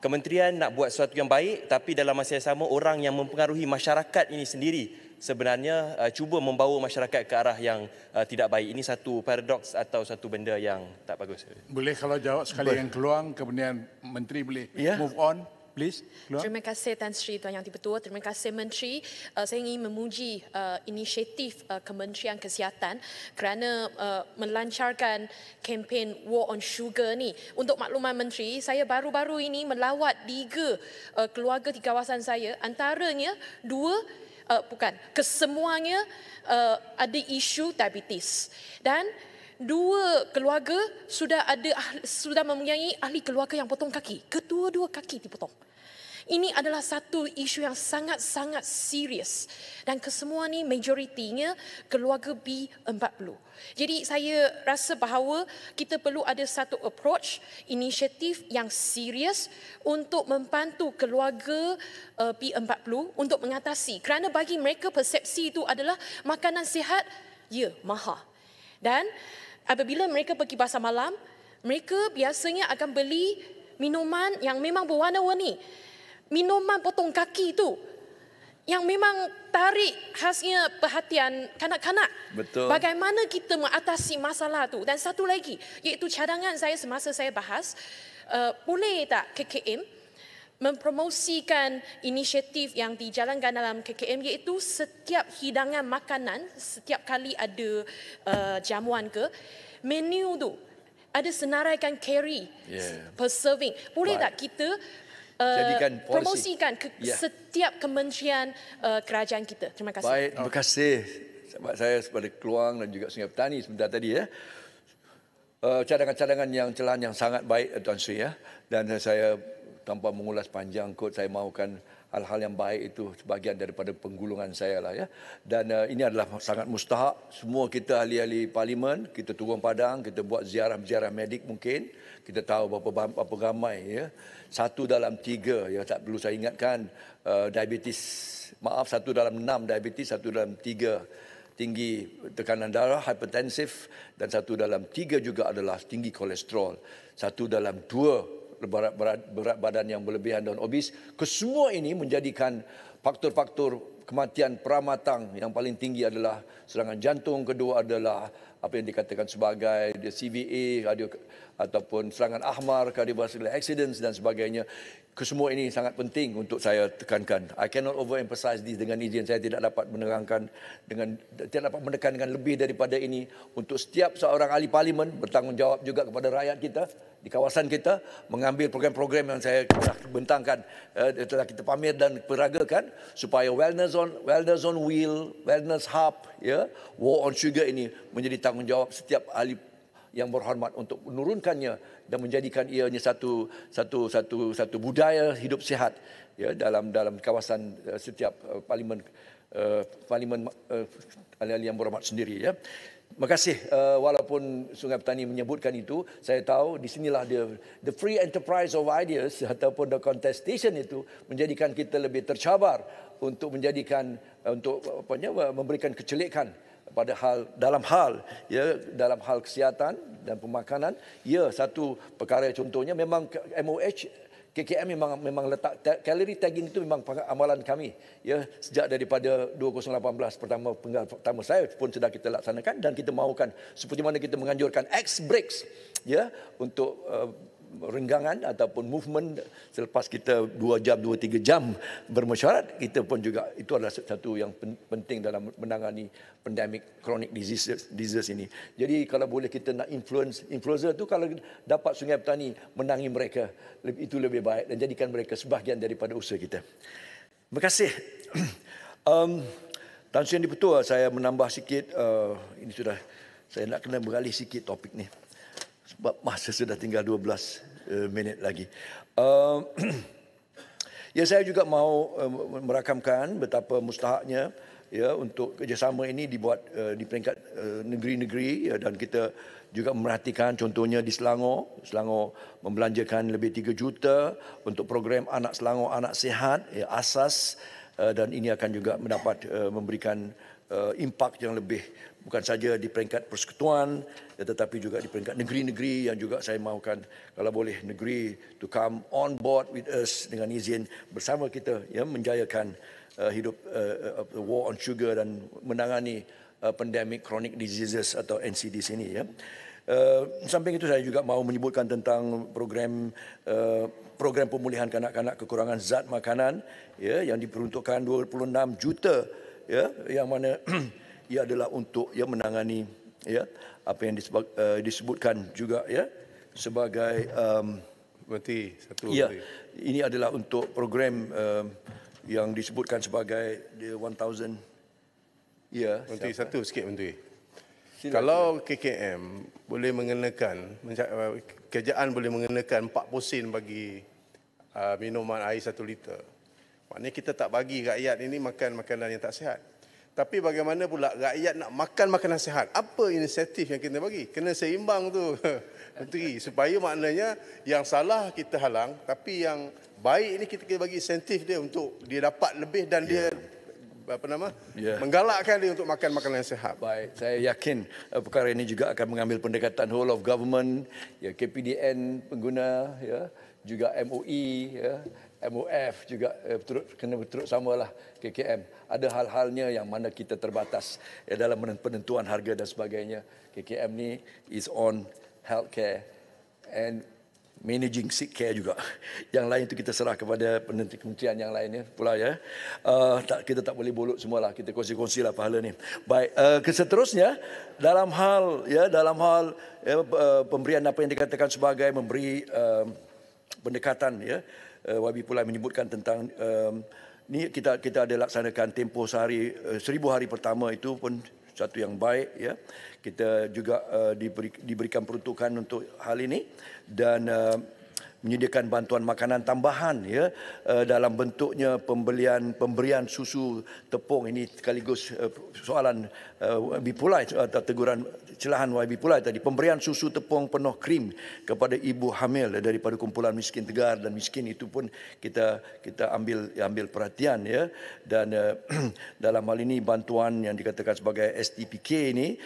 kementerian nak buat sesuatu yang baik tapi dalam masa yang sama orang yang mempengaruhi masyarakat ini sendiri sebenarnya uh, cuba membawa masyarakat ke arah yang uh, tidak baik ini satu paradoks atau satu benda yang tak bagus boleh kalau jawab sekali boleh. yang keluar kemudian menteri boleh ya. move on please. Terima kasih Tan Sri Tuan Yang Dipertua. Terima kasih Menteri. Uh, saya ingin memuji uh, inisiatif uh, Kementerian Kesihatan kerana uh, melancarkan kempen War on Sugar ni. Untuk makluman Menteri, saya baru-baru ini melawat tiga uh, keluarga di kawasan saya. Antaranya dua uh, bukan kesemuanya uh, ada isu diabetes. Dan dua keluarga sudah ada sudah mempunyai ahli keluarga yang potong kaki. Kedua-dua kaki dipotong. Ini adalah satu isu yang sangat-sangat serius. Dan kesemua ni majoritinya keluarga B40. Jadi saya rasa bahawa kita perlu ada satu approach, inisiatif yang serius untuk membantu keluarga eh, B40 untuk mengatasi. Kerana bagi mereka persepsi itu adalah makanan sihat, ya, mahal. Dan apabila mereka pergi pasar malam, mereka biasanya akan beli minuman yang memang berwarna-warni. Minuman potong kaki itu yang memang tarik khasnya perhatian kanak-kanak. Bagaimana kita mengatasi masalah tu? Dan satu lagi, iaitu cadangan saya semasa saya bahas, uh, boleh tak KKM mempromosikan inisiatif yang dijalankan dalam KKM iaitu setiap hidangan makanan, setiap kali ada uh, jamuan ke, menu tu ada senaraikan carry yeah. per serving. Boleh right. tak kita uh, promosikan ke yeah. setiap kementerian uh, kerajaan kita? Terima kasih. Baik, terima kasih sahabat saya sebagai Keluang dan juga Sungai Petani sebentar tadi ya. Uh, cadangan-cadangan yang celan yang sangat baik Tuan Sri ya. Dan saya tanpa mengulas panjang kot saya mahukan hal-hal yang baik itu sebahagian daripada penggulungan saya lah ya. Dan uh, ini adalah sangat mustahak semua kita ahli-ahli parlimen kita turun padang kita buat ziarah-ziarah medik mungkin kita tahu berapa, berapa ramai ya. Satu dalam tiga ya tak perlu saya ingatkan uh, diabetes maaf satu dalam enam diabetes satu dalam tiga tinggi tekanan darah hipertensif dan satu dalam tiga juga adalah tinggi kolesterol satu dalam dua berat, berat, berat badan yang berlebihan dan obes. Kesemua ini menjadikan faktor-faktor kematian pramatang yang paling tinggi adalah serangan jantung kedua adalah apa yang dikatakan sebagai dia CVA kardio, ataupun serangan ahmar cardiovascular accidents dan sebagainya kesemua ini sangat penting untuk saya tekankan I cannot overemphasize this dengan izin saya tidak dapat menerangkan dengan tidak dapat menekankan lebih daripada ini untuk setiap seorang ahli parlimen bertanggungjawab juga kepada rakyat kita di kawasan kita mengambil program-program yang saya telah bentangkan eh, telah kita pamer dan peragakan supaya wellness on wellness on wheel, wellness hub, ya, war on sugar ini menjadi tanggungjawab setiap ahli yang berhormat untuk menurunkannya dan menjadikan ianya satu satu satu satu budaya hidup sihat ya dalam dalam kawasan uh, setiap uh, parlimen uh, parlimen uh, ahli-ahli yang berhormat sendiri ya. Terima kasih. Uh, walaupun Sungai Petani menyebutkan itu, saya tahu di sinilah dia, the free enterprise of ideas ataupun the contestation itu menjadikan kita lebih tercabar untuk menjadikan uh, untuk uh, apa namanya uh, memberikan kecelikan pada hal dalam hal ya dalam hal kesihatan dan pemakanan ya satu perkara contohnya memang MOH KKM memang memang letak kalori tagging itu memang amalan kami ya sejak daripada 2018 pertama penggal pertama saya pun sudah kita laksanakan dan kita mahukan seperti mana kita menganjurkan X breaks ya untuk uh, renggangan ataupun movement selepas kita 2 jam 2 3 jam bermesyuarat kita pun juga itu adalah satu yang penting dalam menangani pandemic chronic diseases diseases ini. Jadi kalau boleh kita nak influence influencer tu kalau dapat Sungai Petani menangi mereka itu lebih baik dan jadikan mereka sebahagian daripada usaha kita. Terima kasih. um, Tan Yang di saya menambah sikit uh, ini sudah saya nak kena beralih sikit topik ni sebab masa sudah tinggal 12 uh, eh, minit lagi. Uh, ya saya juga mahu uh, eh, merakamkan betapa mustahaknya ya untuk kerjasama ini dibuat uh, di peringkat uh, negeri-negeri ya, dan kita juga memerhatikan contohnya di Selangor, Selangor membelanjakan lebih 3 juta untuk program anak Selangor anak sihat ya, asas uh, dan ini akan juga mendapat uh, memberikan uh, impak yang lebih bukan saja di peringkat persekutuan eh, tetapi juga di peringkat negeri-negeri yang juga saya mahukan kalau boleh negeri to come on board with us dengan izin bersama kita ya menjayakan uh, hidup uh, uh, war on sugar dan menangani uh, pandemic chronic diseases atau NCD sini ya. Uh, samping itu saya juga mahu menyebutkan tentang program uh, program pemulihan kanak-kanak kekurangan zat makanan ya yang diperuntukkan 26 juta ya yang mana ia adalah untuk ya menangani ya apa yang disebut, uh, eh, disebutkan juga ya sebagai um, berarti satu ya, ini adalah untuk program um, yang disebutkan sebagai the 1000 ya berarti satu sikit menteri Sila, kalau KKM boleh mengenakan eh, kerajaan boleh mengenakan 4% bagi uh, minuman air 1 liter Maknanya kita tak bagi rakyat ini makan makanan yang tak sihat. Tapi bagaimana pula rakyat nak makan makanan sihat? Apa inisiatif yang kita bagi? Kena seimbang tu, Menteri. Supaya maknanya yang salah kita halang, tapi yang baik ini kita kena bagi insentif dia untuk dia dapat lebih dan dia yeah. apa nama yeah. menggalakkan dia untuk makan makanan yang sihat. Baik, saya yakin eh, perkara ini juga akan mengambil pendekatan whole of government, ya KPDN pengguna, ya juga MOE, ya, MOF juga eh, betul kena turut samalah KKM. Ada hal-halnya yang mana kita terbatas eh, dalam penentuan harga dan sebagainya. KKM ni is on healthcare and managing sick care juga. Yang lain tu kita serah kepada penentu kementerian yang lainnya pula ya. Uh, tak, kita tak boleh bolot semualah. Kita kongsi lah pahala ni. Baik, uh, keseterusnya dalam hal ya dalam hal ya, eh, pemberian apa yang dikatakan sebagai memberi uh, pendekatan ya uh, eh, YB Pulai menyebutkan tentang um, ni kita kita ada laksanakan tempoh sehari uh, seribu hari pertama itu pun satu yang baik ya kita juga uh, diberi, diberikan peruntukan untuk hal ini dan uh, menyediakan bantuan makanan tambahan ya dalam bentuknya pembelian pemberian susu tepung ini sekaligus soalan uh, bipolar atau teguran celahan YB pula tadi pemberian susu tepung penuh krim kepada ibu hamil daripada kumpulan miskin tegar dan miskin itu pun kita kita ambil ambil perhatian ya dan uh, dalam hal ini bantuan yang dikatakan sebagai STPK ini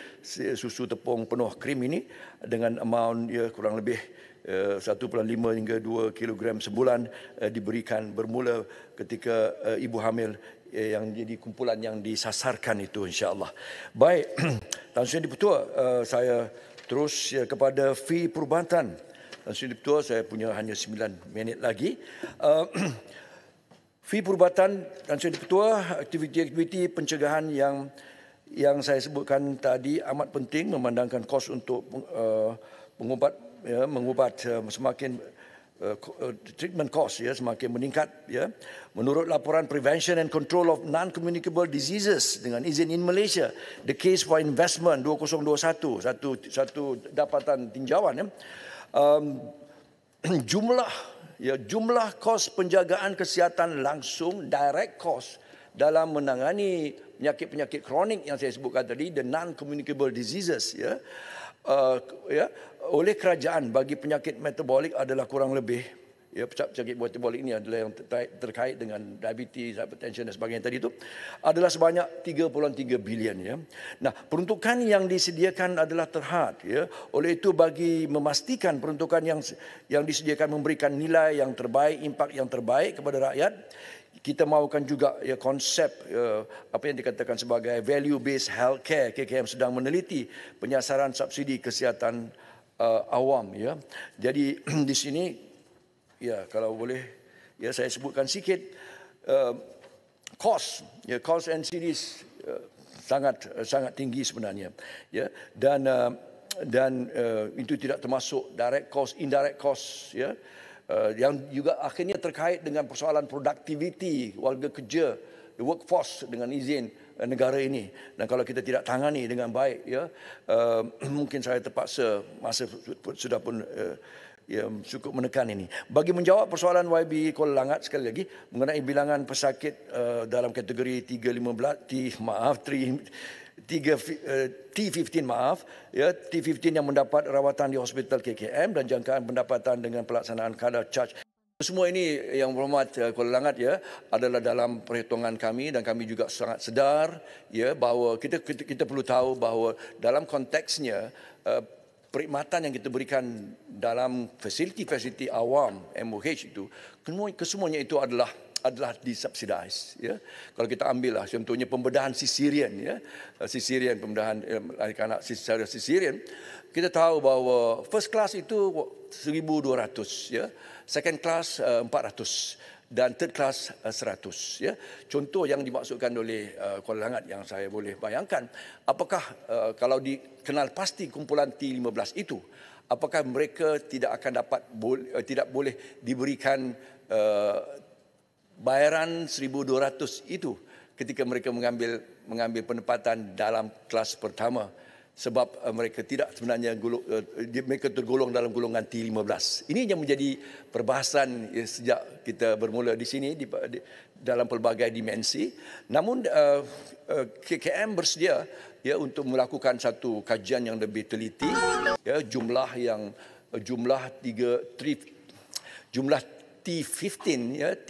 susu tepung penuh krim ini dengan amount ya kurang lebih 1.5 eh, hingga 2 kilogram sebulan eh, diberikan bermula ketika ibu hamil Eh, yang jadi kumpulan yang disasarkan itu insyaallah. Baik, Tuan Sri Dipertua, uh, eh, saya terus ya, kepada fee perubatan. Tuan Sri Dipertua, saya punya hanya 9 minit lagi. Uh, fee perubatan Tuan Sri Dipertua, aktiviti-aktiviti pencegahan yang yang saya sebutkan tadi amat penting memandangkan kos untuk uh, mengubat ya, mengubat uh, semakin Uh, uh, treatment cost ya semakin meningkat ya menurut laporan prevention and control of non communicable diseases dengan izin in Malaysia the case for investment 2021 satu satu dapatan tinjauan ya um, jumlah ya jumlah kos penjagaan kesihatan langsung direct cost dalam menangani penyakit-penyakit kronik yang saya sebutkan tadi the non communicable diseases ya uh, ya oleh kerajaan bagi penyakit metabolik adalah kurang lebih ya penyakit metabolik ini adalah yang terkait dengan diabetes, hypertension dan sebagainya tadi itu adalah sebanyak 3.3 bilion ya. Nah, peruntukan yang disediakan adalah terhad ya. Oleh itu bagi memastikan peruntukan yang yang disediakan memberikan nilai yang terbaik, impak yang terbaik kepada rakyat kita mahukan juga ya konsep ya, apa yang dikatakan sebagai value based healthcare KKM sedang meneliti penyasaran subsidi kesihatan uh, awam ya. Jadi di sini ya kalau boleh ya saya sebutkan sikit uh, cost ya cost and series uh, sangat uh, sangat tinggi sebenarnya ya dan uh, dan uh, itu tidak termasuk direct cost indirect cost ya uh, yang juga akhirnya terkait dengan persoalan produktiviti warga kerja the workforce dengan izin eh, negara ini dan kalau kita tidak tangani dengan baik ya uh, mungkin saya terpaksa masa sudah pun uh, ya cukup menekan ini bagi menjawab persoalan YB Kuala Langat sekali lagi mengenai bilangan pesakit uh, dalam kategori 315 T maaf 3 tiga T15 maaf ya T15 yang mendapat rawatan di hospital KKM dan jangkaan pendapatan dengan pelaksanaan kadar charge semua ini yang berhormat eh, Kuala Langat ya adalah dalam perhitungan kami dan kami juga sangat sedar ya bahawa kita kita, kita perlu tahu bahawa dalam konteksnya uh, perkhidmatan yang kita berikan dalam fasiliti-fasiliti awam MOH itu kesemuanya itu adalah adalah disubsidize ya kalau kita ambillah contohnya pembedahan sisirian ya eh, sisirian pembedahan eh, anak-anak secara sisirian kita tahu bahawa first class itu 1200 ya second class 400 eh, dan third class 100 ya contoh yang dimaksudkan oleh uh, Kuala Langat yang saya boleh bayangkan apakah uh, kalau dikenal pasti kumpulan T15 itu apakah mereka tidak akan dapat bo- tidak boleh diberikan uh, bayaran 1200 itu ketika mereka mengambil mengambil penempatan dalam kelas pertama sebab eh, mereka tidak sebenarnya eh, mereka tergolong dalam golongan T15. Ini yang menjadi perbahasan ya, sejak kita bermula di sini di, di dalam pelbagai dimensi. Namun eh, KKM bersedia ya untuk melakukan satu kajian yang lebih teliti ya jumlah yang jumlah 3 jumlah T15 ya T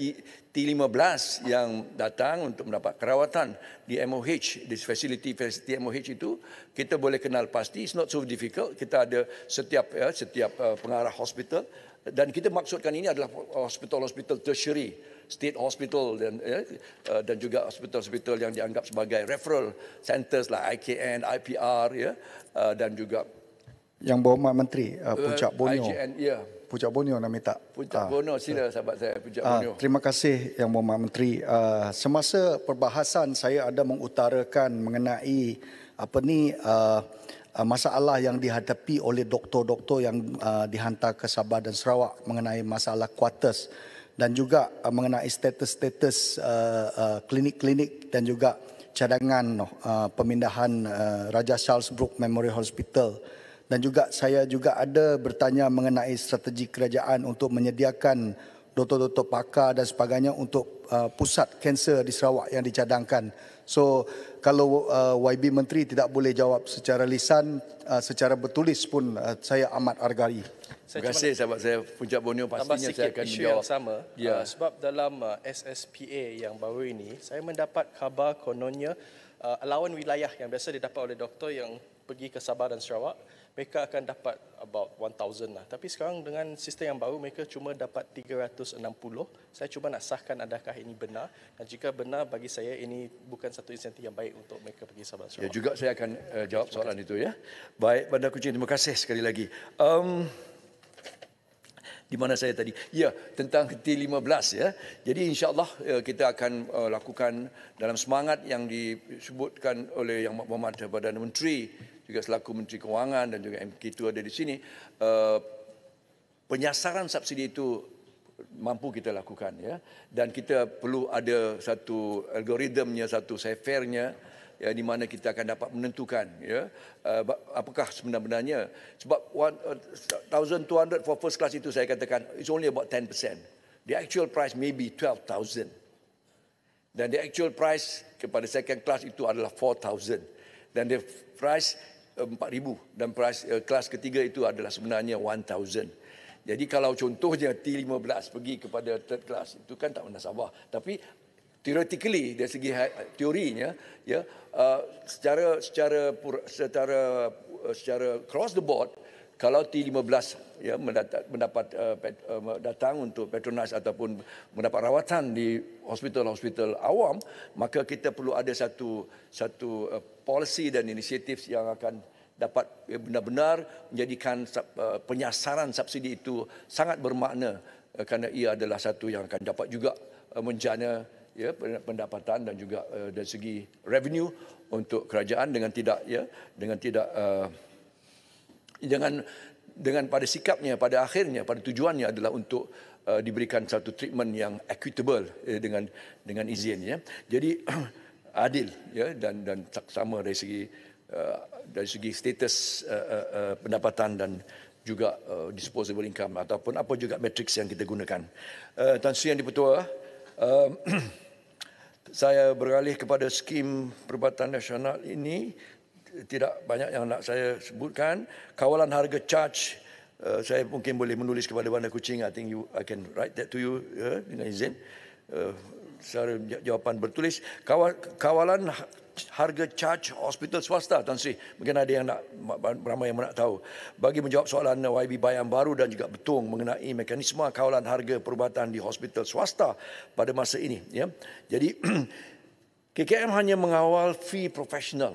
T15 yang datang untuk mendapat kerawatan di MOH, di facility facility MOH itu kita boleh kenal pasti. It's not so difficult. Kita ada setiap ya, setiap uh, pengarah hospital dan kita maksudkan ini adalah hospital-hospital tertiary, state hospital dan ya, uh, dan juga hospital-hospital yang dianggap sebagai referral centers lah, IKN, IPR ya uh, dan juga yang bawa Menteri uh, Puncak uh, Bonio. IGN, yeah. Pujak Bonio nak minta. Pujak ah. Bonio, uh, sila sahabat saya, Pujak ah, Bono. Uh, terima kasih Yang Berhormat Menteri. Uh, semasa perbahasan saya ada mengutarakan mengenai apa ni uh, masalah yang dihadapi oleh doktor-doktor yang uh, dihantar ke Sabah dan Sarawak mengenai masalah kuartus dan juga uh, mengenai status-status uh, uh, klinik-klinik dan juga cadangan uh, pemindahan uh, Raja Charles Brooke Memorial Hospital dan juga saya juga ada bertanya mengenai strategi kerajaan untuk menyediakan doktor-doktor pakar dan sebagainya untuk uh, pusat kanser di Sarawak yang dicadangkan. So kalau uh, YB menteri tidak boleh jawab secara lisan uh, secara bertulis pun uh, saya amat argari. Saya Terima kasih sahabat saya Puncak Borneo pastinya saya akan isu Yang sama ya. uh, sebab dalam uh, SSPA yang baru ini saya mendapat khabar kononnya uh, lawan wilayah yang biasa didapat oleh doktor yang pergi ke Sabah dan Sarawak mereka akan dapat about 1000 lah tapi sekarang dengan sistem yang baru mereka cuma dapat 360 saya cuba nak sahkan adakah ini benar dan jika benar bagi saya ini bukan satu insentif yang baik untuk mereka pergi Sabah Sarawak. Ya juga saya akan uh, jawab soalan itu ya. Baik Bandar Kuching terima kasih sekali lagi. Um, di mana saya tadi. Ya, tentang ke-15 ya. Jadi insyaallah eh, kita akan eh, lakukan dalam semangat yang disebutkan oleh Yang Muhammad Perdana Menteri juga selaku Menteri Kewangan dan juga MK itu ada di sini eh, penyasaran subsidi itu mampu kita lakukan ya dan kita perlu ada satu algoritmnya satu safernya ya, di mana kita akan dapat menentukan ya, uh, apakah sebenarnya. Sebab one, uh, 1,200 for first class itu saya katakan it's only about 10%. The actual price maybe be 12,000. Dan the actual price kepada second class itu adalah 4,000. Dan the price uh, eh, 4,000. Dan price uh, eh, kelas ketiga itu adalah sebenarnya 1,000. Jadi kalau contohnya T15 pergi kepada third class itu kan tak menasabah tapi theoretically dari segi ha-, teorinya ya uh, secara secara secara uh, secara cross the board kalau T15 ya mendapat, mendapat uh, pet, uh, datang untuk Petronas ataupun mendapat rawatan di hospital-hospital awam maka kita perlu ada satu satu uh, policy dan inisiatif yang akan dapat uh, benar-benar menjadikan uh, penyasaran subsidi itu sangat bermakna uh, kerana ia adalah satu yang akan dapat juga uh, menjana ya pendapatan dan juga uh, dari segi revenue untuk kerajaan dengan tidak ya dengan tidak uh, dengan dengan pada sikapnya pada akhirnya pada tujuannya adalah untuk uh, diberikan satu treatment yang equitable ya, dengan dengan izin ya jadi adil ya dan dan sama dari segi uh, dari segi status uh, uh, pendapatan dan juga uh, disposable income ataupun apa juga matrix yang kita gunakan. Uh, Tan Sri yang dipertua, uh, saya beralih kepada skim perubatan nasional ini tidak banyak yang nak saya sebutkan kawalan harga charge uh, saya mungkin boleh menulis kepada Bandar kucing I think you I can write that to you yeah, dengan izin uh, secara jawapan bertulis kawalan harga charge hospital swasta Tuan Sri mungkin ada yang nak ramai yang nak tahu bagi menjawab soalan YB Bayan Baru dan juga Betung mengenai mekanisme kawalan harga perubatan di hospital swasta pada masa ini ya. jadi KKM hanya mengawal fee profesional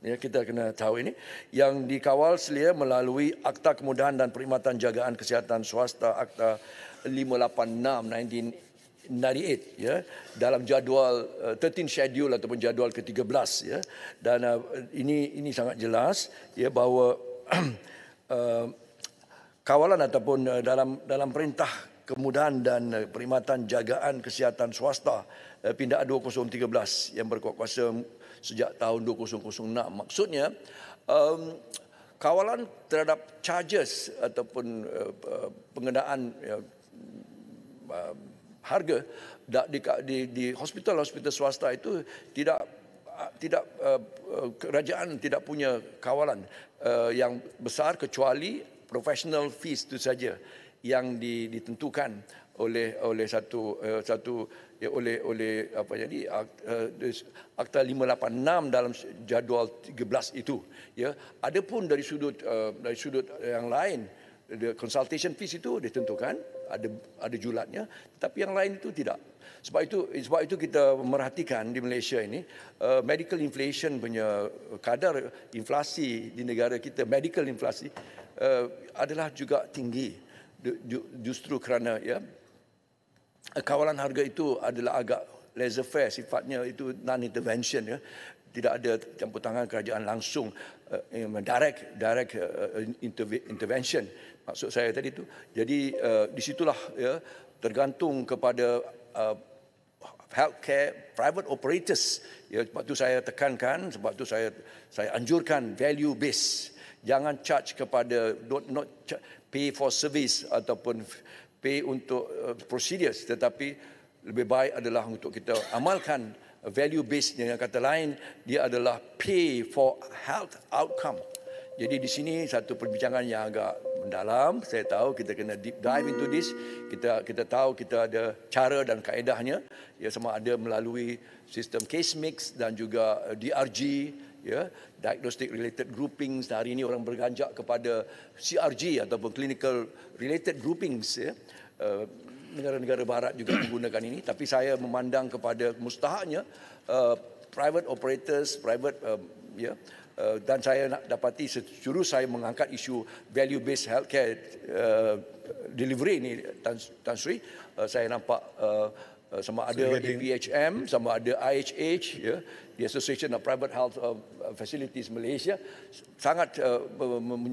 ya, kita kena tahu ini yang dikawal selia melalui Akta Kemudahan dan Perkhidmatan Jagaan Kesihatan Swasta Akta 586 1980 98 ya dalam jadual uh, 13 schedule ataupun jadual ke-13 ya dan uh, ini ini sangat jelas ya bahawa uh, kawalan ataupun uh, dalam dalam perintah kemudahan dan uh, perkhidmatan jagaan kesihatan swasta uh, pindaan 2013 yang berkuat kuasa sejak tahun 2006 maksudnya um, kawalan terhadap charges ataupun uh, uh pengenaan uh, harga di di hospital-hospital swasta itu tidak ah, tidak ah, ah, kerajaan tidak punya kawalan yang besar kecuali professional fees itu saja yang ditentukan oleh oleh satu satu ya, oleh oleh apa jadi akta 586 dalam jadual 13 itu ya adapun dari sudut dari sudut yang lain the consultation fees itu ditentukan ada ada julatnya tapi yang lain itu tidak sebab itu sebab itu kita merhatikan di Malaysia ini uh, medical inflation punya kadar inflasi di negara kita medical inflasi uh, adalah juga tinggi justru kerana ya kawalan harga itu adalah agak laissez faire sifatnya itu non intervention ya tidak ada campur tangan kerajaan langsung uh, direct direct uh, uh intervention maksud saya tadi tu jadi uh, di situlah ya tergantung kepada uh, healthcare private operators ya sebab tu saya tekankan sebab tu saya saya anjurkan value based jangan charge kepada don't not pay for service ataupun pay untuk uh, procedures tetapi lebih baik adalah untuk kita amalkan value based dengan kata lain dia adalah pay for health outcome. Jadi di sini satu perbincangan yang agak mendalam. Saya tahu kita kena deep dive into this. Kita kita tahu kita ada cara dan kaedahnya. Ya sama ada melalui sistem case mix dan juga uh, DRG ya diagnostic related groupings hari ini orang berganjak kepada CRG ataupun clinical related groupings ya uh, negara-negara barat juga menggunakan ini tapi saya memandang kepada mustahaknya uh, private operators private uh, ya yeah, uh, dan saya nak dapati sejuru saya mengangkat isu value based healthcare uh, delivery ini Tan, Tan Sri uh, saya nampak uh, uh sama ada so, sama ada IHH, yeah, the Association of Private Health uh, Facilities Malaysia sangat uh,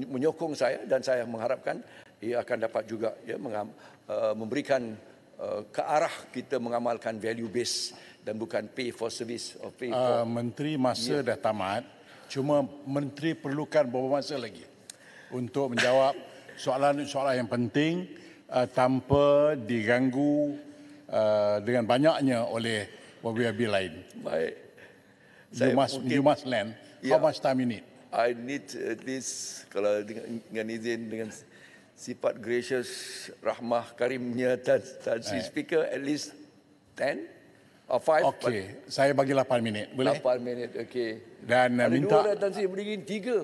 menyokong saya dan saya mengharapkan ia akan dapat juga yeah, ya, Uh, memberikan uh, ke arah kita mengamalkan value base dan bukan pay for service or pay uh, for uh, menteri masa yeah. dah tamat cuma menteri perlukan beberapa masa lagi untuk menjawab soalan-soalan yang penting uh, tanpa diganggu uh, dengan banyaknya oleh wabi lain baik you must mungkin, you must land yeah. how ya. much time you need i need at least kalau dengan, dengan izin dengan sifat gracious rahmah karimnya dan dan si eh. speaker at least ten or 5 okey saya bagi 8 minit boleh 8 minit okey dan uh, Ada minta dua tadi si berdiri tiga.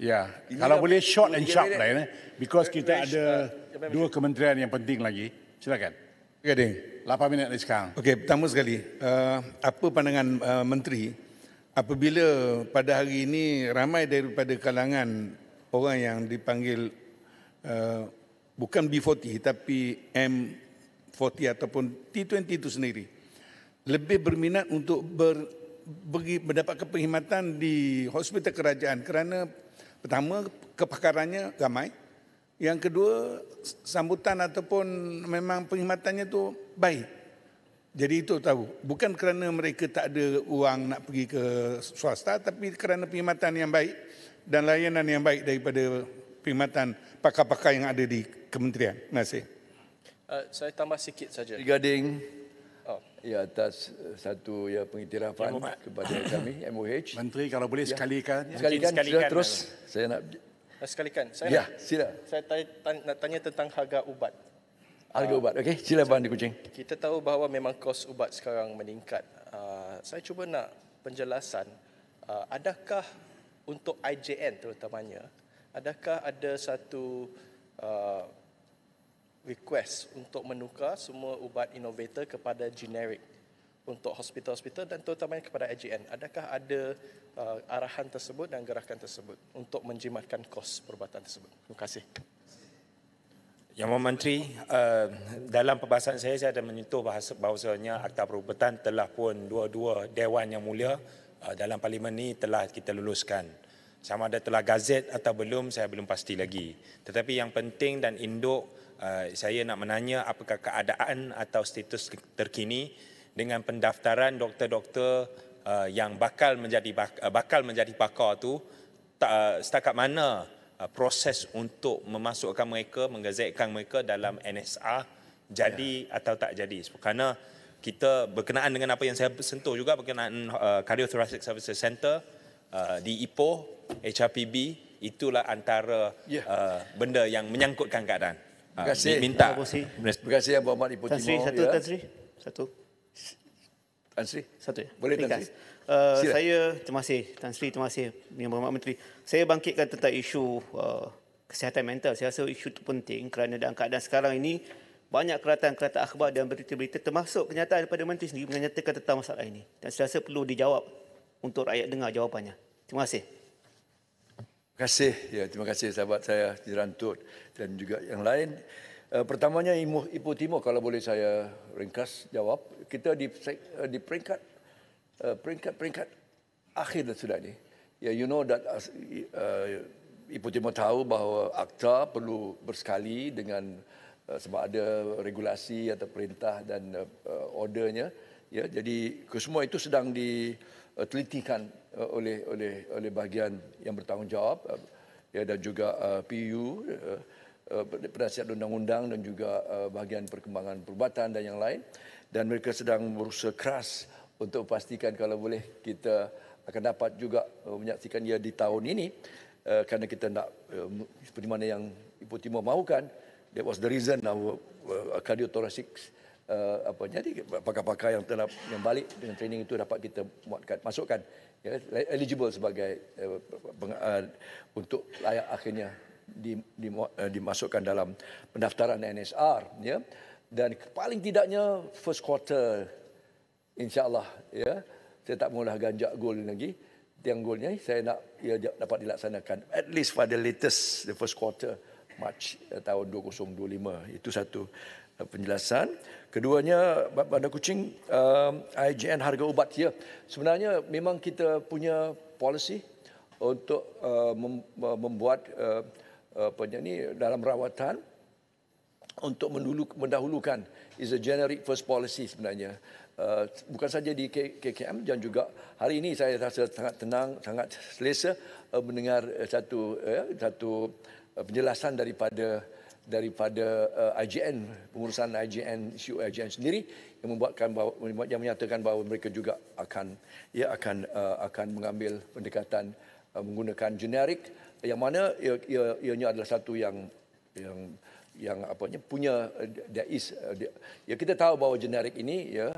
Ya, Ini kalau boleh short and sharp lah, eh. because kita Rich, ada uh, dua kementerian yang penting lagi. Silakan. Okay, Ding. 8 minit dari sekarang. Okey, pertama sekali, uh, apa pandangan uh, menteri apabila pada hari ini ramai daripada kalangan orang yang dipanggil Eh, bukan B40 tapi M40 ataupun T20 itu sendiri lebih berminat untuk ber, beri, mendapatkan perkhidmatan di hospital kerajaan kerana pertama kepakarannya ramai yang kedua sambutan ataupun memang perkhidmatannya tu baik jadi itu tahu bukan kerana mereka tak ada uang nak pergi ke swasta tapi kerana perkhidmatan yang baik dan layanan yang baik daripada perkhidmatan pakar-pakar yang ada di kementerian. Nasir. Uh, saya tambah sikit saja. Regarding oh. ya atas uh, satu ya pengiktirafan kepada kami MOH. Menteri kalau boleh ya. sekalikan. Sekalikan, sekalikan sila ya. terus. Ya. Saya nak uh, sekalikan. Saya ya, nak, sila. Saya tanya, tanya, nak tanya tentang harga ubat. Harga uh, ubat, okey. Sila Puan Kucing. Kita tahu bahawa memang kos ubat sekarang meningkat. Uh, saya cuba nak penjelasan. Uh, adakah untuk IJN terutamanya, adakah ada satu uh, request untuk menukar semua ubat innovator kepada generic untuk hospital-hospital dan terutamanya kepada AGN. Adakah ada uh, arahan tersebut dan gerakan tersebut untuk menjimatkan kos perubatan tersebut? Terima kasih. Yang Mohon Menteri, uh, dalam perbahasan saya, saya ada menyentuh bahasa, bahasanya Akta Perubatan telah pun dua-dua Dewan Yang Mulia uh, dalam Parlimen ini telah kita luluskan sama ada telah gazet atau belum saya belum pasti lagi tetapi yang penting dan induk uh, saya nak menanya apakah keadaan atau status terkini dengan pendaftaran doktor-doktor uh, yang bakal menjadi uh, bakal menjadi pakar itu, tak, setakat mana proses untuk memasukkan mereka menggazetkan mereka dalam NSA jadi ya. atau tak jadi kerana kita berkenaan dengan apa yang saya sentuh juga berkenaan cardiothoracic services center uh, di Ipoh, HRPB, itulah antara yeah. uh, benda yang menyangkutkan keadaan. Ah, terima kasih. Minta. Terima kasih yang berhormat Ipoh Timur. Tan satu ya. Tan Sri. Satu. Tan Sri. Satu. Ya. Boleh Tan Sri. Uh, saya terima kasih Tan Sri, terima kasih Yang Berhormat Menteri. Saya bangkitkan tentang isu uh, kesihatan mental. Saya rasa isu itu penting kerana dalam keadaan sekarang ini banyak kerata-kerata akhbar dan berita-berita termasuk kenyataan daripada Menteri sendiri menyatakan tentang masalah ini. Dan saya rasa perlu dijawab untuk rakyat dengar jawapannya. Terima kasih. Terima kasih. Ya, terima kasih sahabat saya Jiran Tut dan juga yang lain. Uh, pertamanya Ipoh Timo, kalau boleh saya ringkas jawab. Kita di, eh, di peringkat peringkat-peringkat eh, uh, akhir dah sudah ni. Ya, you know that uh, Ipoh Timur tahu bahawa akta perlu bersekali dengan uh, sebab ada regulasi atau perintah dan uh, ordernya ya jadi kesemua itu sedang ditelitikan eh, oleh oleh oleh bahagian yang bertanggungjawab eh, ya dan juga uh, PU uh, penasihat undang-undang dan juga uh, bahagian perkembangan perubatan dan yang lain dan mereka sedang berusaha keras untuk pastikan kalau boleh kita akan dapat juga menyaksikan ia di tahun ini uh, kerana kita nak uh, seperti mana yang Ibu Timur mahukan that was the reason our uh, cardiothoracic Eh, apa jadi pakar-pakar yang telah yang balik dengan training itu dapat kita muatkan masukkan ya, eligible sebagai uh, peng, uh, untuk layak akhirnya di, di, uh, dimasukkan dalam pendaftaran NSR ya dan paling tidaknya first quarter insyaallah ya saya tak mengulah ganjak gol lagi tiang golnya saya nak ia ya, dapat dilaksanakan at least for the latest the first quarter March tahun 2025 itu satu Eh, penjelasan. Keduanya pada kucing uh, um, IGN harga ubat ya. Sebenarnya memang kita punya policy untuk uh, uh membuat uh, apa uh, uh, ni dalam rawatan untuk mendahulukan is a generic first policy sebenarnya. Uh, bukan saja di KKM dan juga hari ini saya rasa sangat tenang, sangat selesa uh, mendengar uh, satu uh, satu penjelasan daripada daripada uh, IGN pengurusan IGN CEO IGN sendiri yang membuatkan bahawa, yang menyatakan bahawa mereka juga akan ia akan uh, akan mengambil pendekatan uh, menggunakan generik yang mana ia, ia, ianya adalah satu yang yang yang apa punya uh, there is uh, there, ya kita tahu bahawa generik ini ya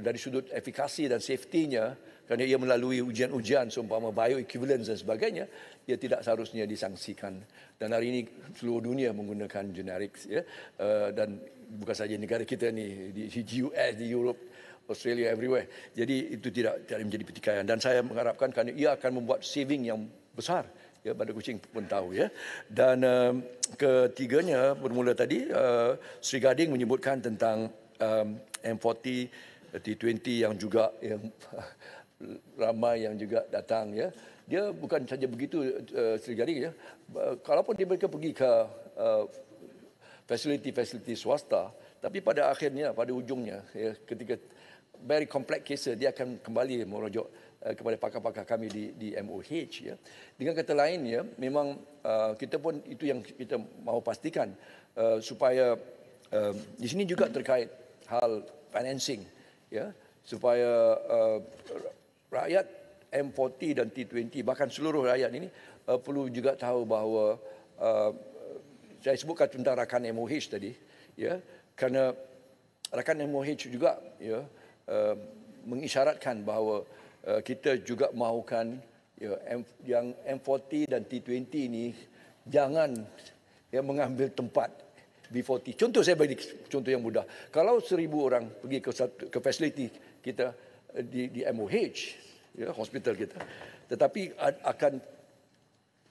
dari sudut efikasi dan safety-nya kerana ia melalui ujian-ujian seumpama bioequivalence dan sebagainya ia tidak seharusnya disangsikan dan hari ini seluruh dunia menggunakan generik ya uh, dan bukan saja negara kita ni di US di Europe Australia everywhere jadi itu tidak tidak menjadi pertikaian dan saya mengharapkan kerana ia akan membuat saving yang besar ya pada kucing pun tahu ya dan uh, ketiganya bermula tadi uh, Sri Gading menyebutkan tentang um, M40 T20 yang juga yang ramai yang juga datang ya. Dia bukan saja begitu uh, Sri Gari ya. Kalaupun dia mereka pergi ke uh, eh, facility-facility swasta, tapi pada akhirnya pada ujungnya ya ketika very complex case dia akan kembali merujuk eh, kepada pakar-pakar kami di di MOH ya. Dengan kata lain ya, memang uh, kita pun itu yang kita mahu pastikan uh, supaya uh, di sini juga terkait hal financing ya supaya uh, rakyat M40 dan T20 bahkan seluruh rakyat ini uh, perlu juga tahu bahawa uh, saya sebutkan tentang rakan MOH tadi ya kerana rakan MOH juga ya uh, mengisyaratkan bahawa uh, kita juga mahukan ya M, yang M40 dan T20 ini jangan ya mengambil tempat b 40 Contoh saya bagi contoh yang mudah. Kalau seribu orang pergi ke satu, ke facility kita eh, di di MOH, ya, hospital kita. Tetapi akan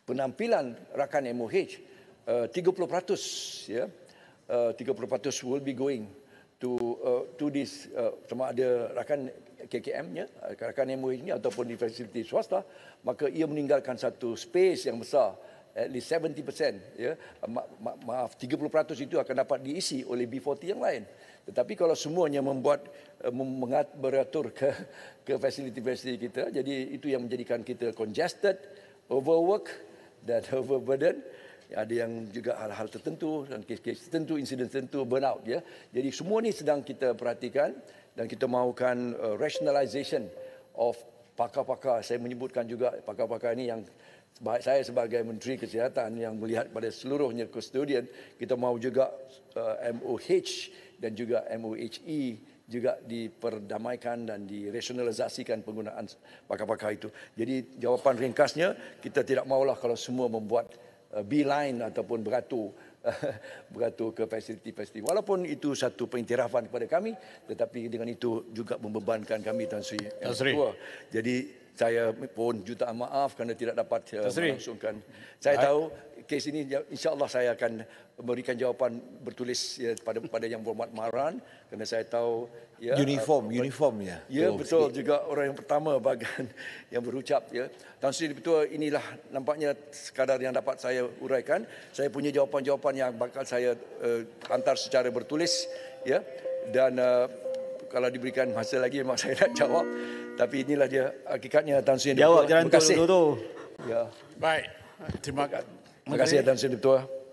penampilan rakan MOH uh, 30% ya. Eh, uh, 30% will be going to uh, to this uh, sama ada rakan KKM nya rakan MOH ni ataupun di facility swasta maka ia meninggalkan satu space yang besar at least 70% ya ma- ma- maaf 30% itu akan dapat diisi oleh B40 yang lain tetapi kalau semuanya membuat eh, mengat, beratur ke ke fasiliti-fasiliti kita jadi itu yang menjadikan kita congested overwork dan overburden ada yang juga hal-hal tertentu dan kes-kes tertentu insiden tertentu burnout ya jadi semua ni sedang kita perhatikan dan kita mahukan uh, rationalization of pakar-pakar saya menyebutkan juga pakar-pakar ini yang saya sebagai Menteri Kesihatan yang melihat pada seluruhnya kustodian, kita mahu juga uh, MOH dan juga MOHE juga diperdamaikan dan diresionalisasikan penggunaan pakar-pakar itu. Jadi jawapan ringkasnya, kita tidak maulah kalau semua membuat uh, beeline ataupun beratur beratur ke fasiliti-fasiliti. Walaupun itu satu pengiktirafan kepada kami, tetapi dengan itu juga membebankan kami Tan Sri. Tan Sri. Jadi saya pun juta maaf kerana tidak dapat eh, melangsungkan. Saya Baik. tahu kes ini ya, insya-Allah saya akan memberikan jawapan bertulis ya, pada pada yang berhormat Maran kerana saya tahu ya uniform uh, uniform ya. Ya oh, betul sikit. juga orang yang pertama bagan yang berucap ya. Tan Sri Petua inilah nampaknya sekadar yang dapat saya uraikan. Saya punya jawapan-jawapan yang bakal saya uh, hantar secara bertulis ya dan uh, kalau diberikan masa lagi memang saya nak jawab. Tapi inilah dia hakikatnya Tan Sri Jawab jalan tu, Ya. Baik. Terima kasih. Terima kasih Tan Sri Dato'.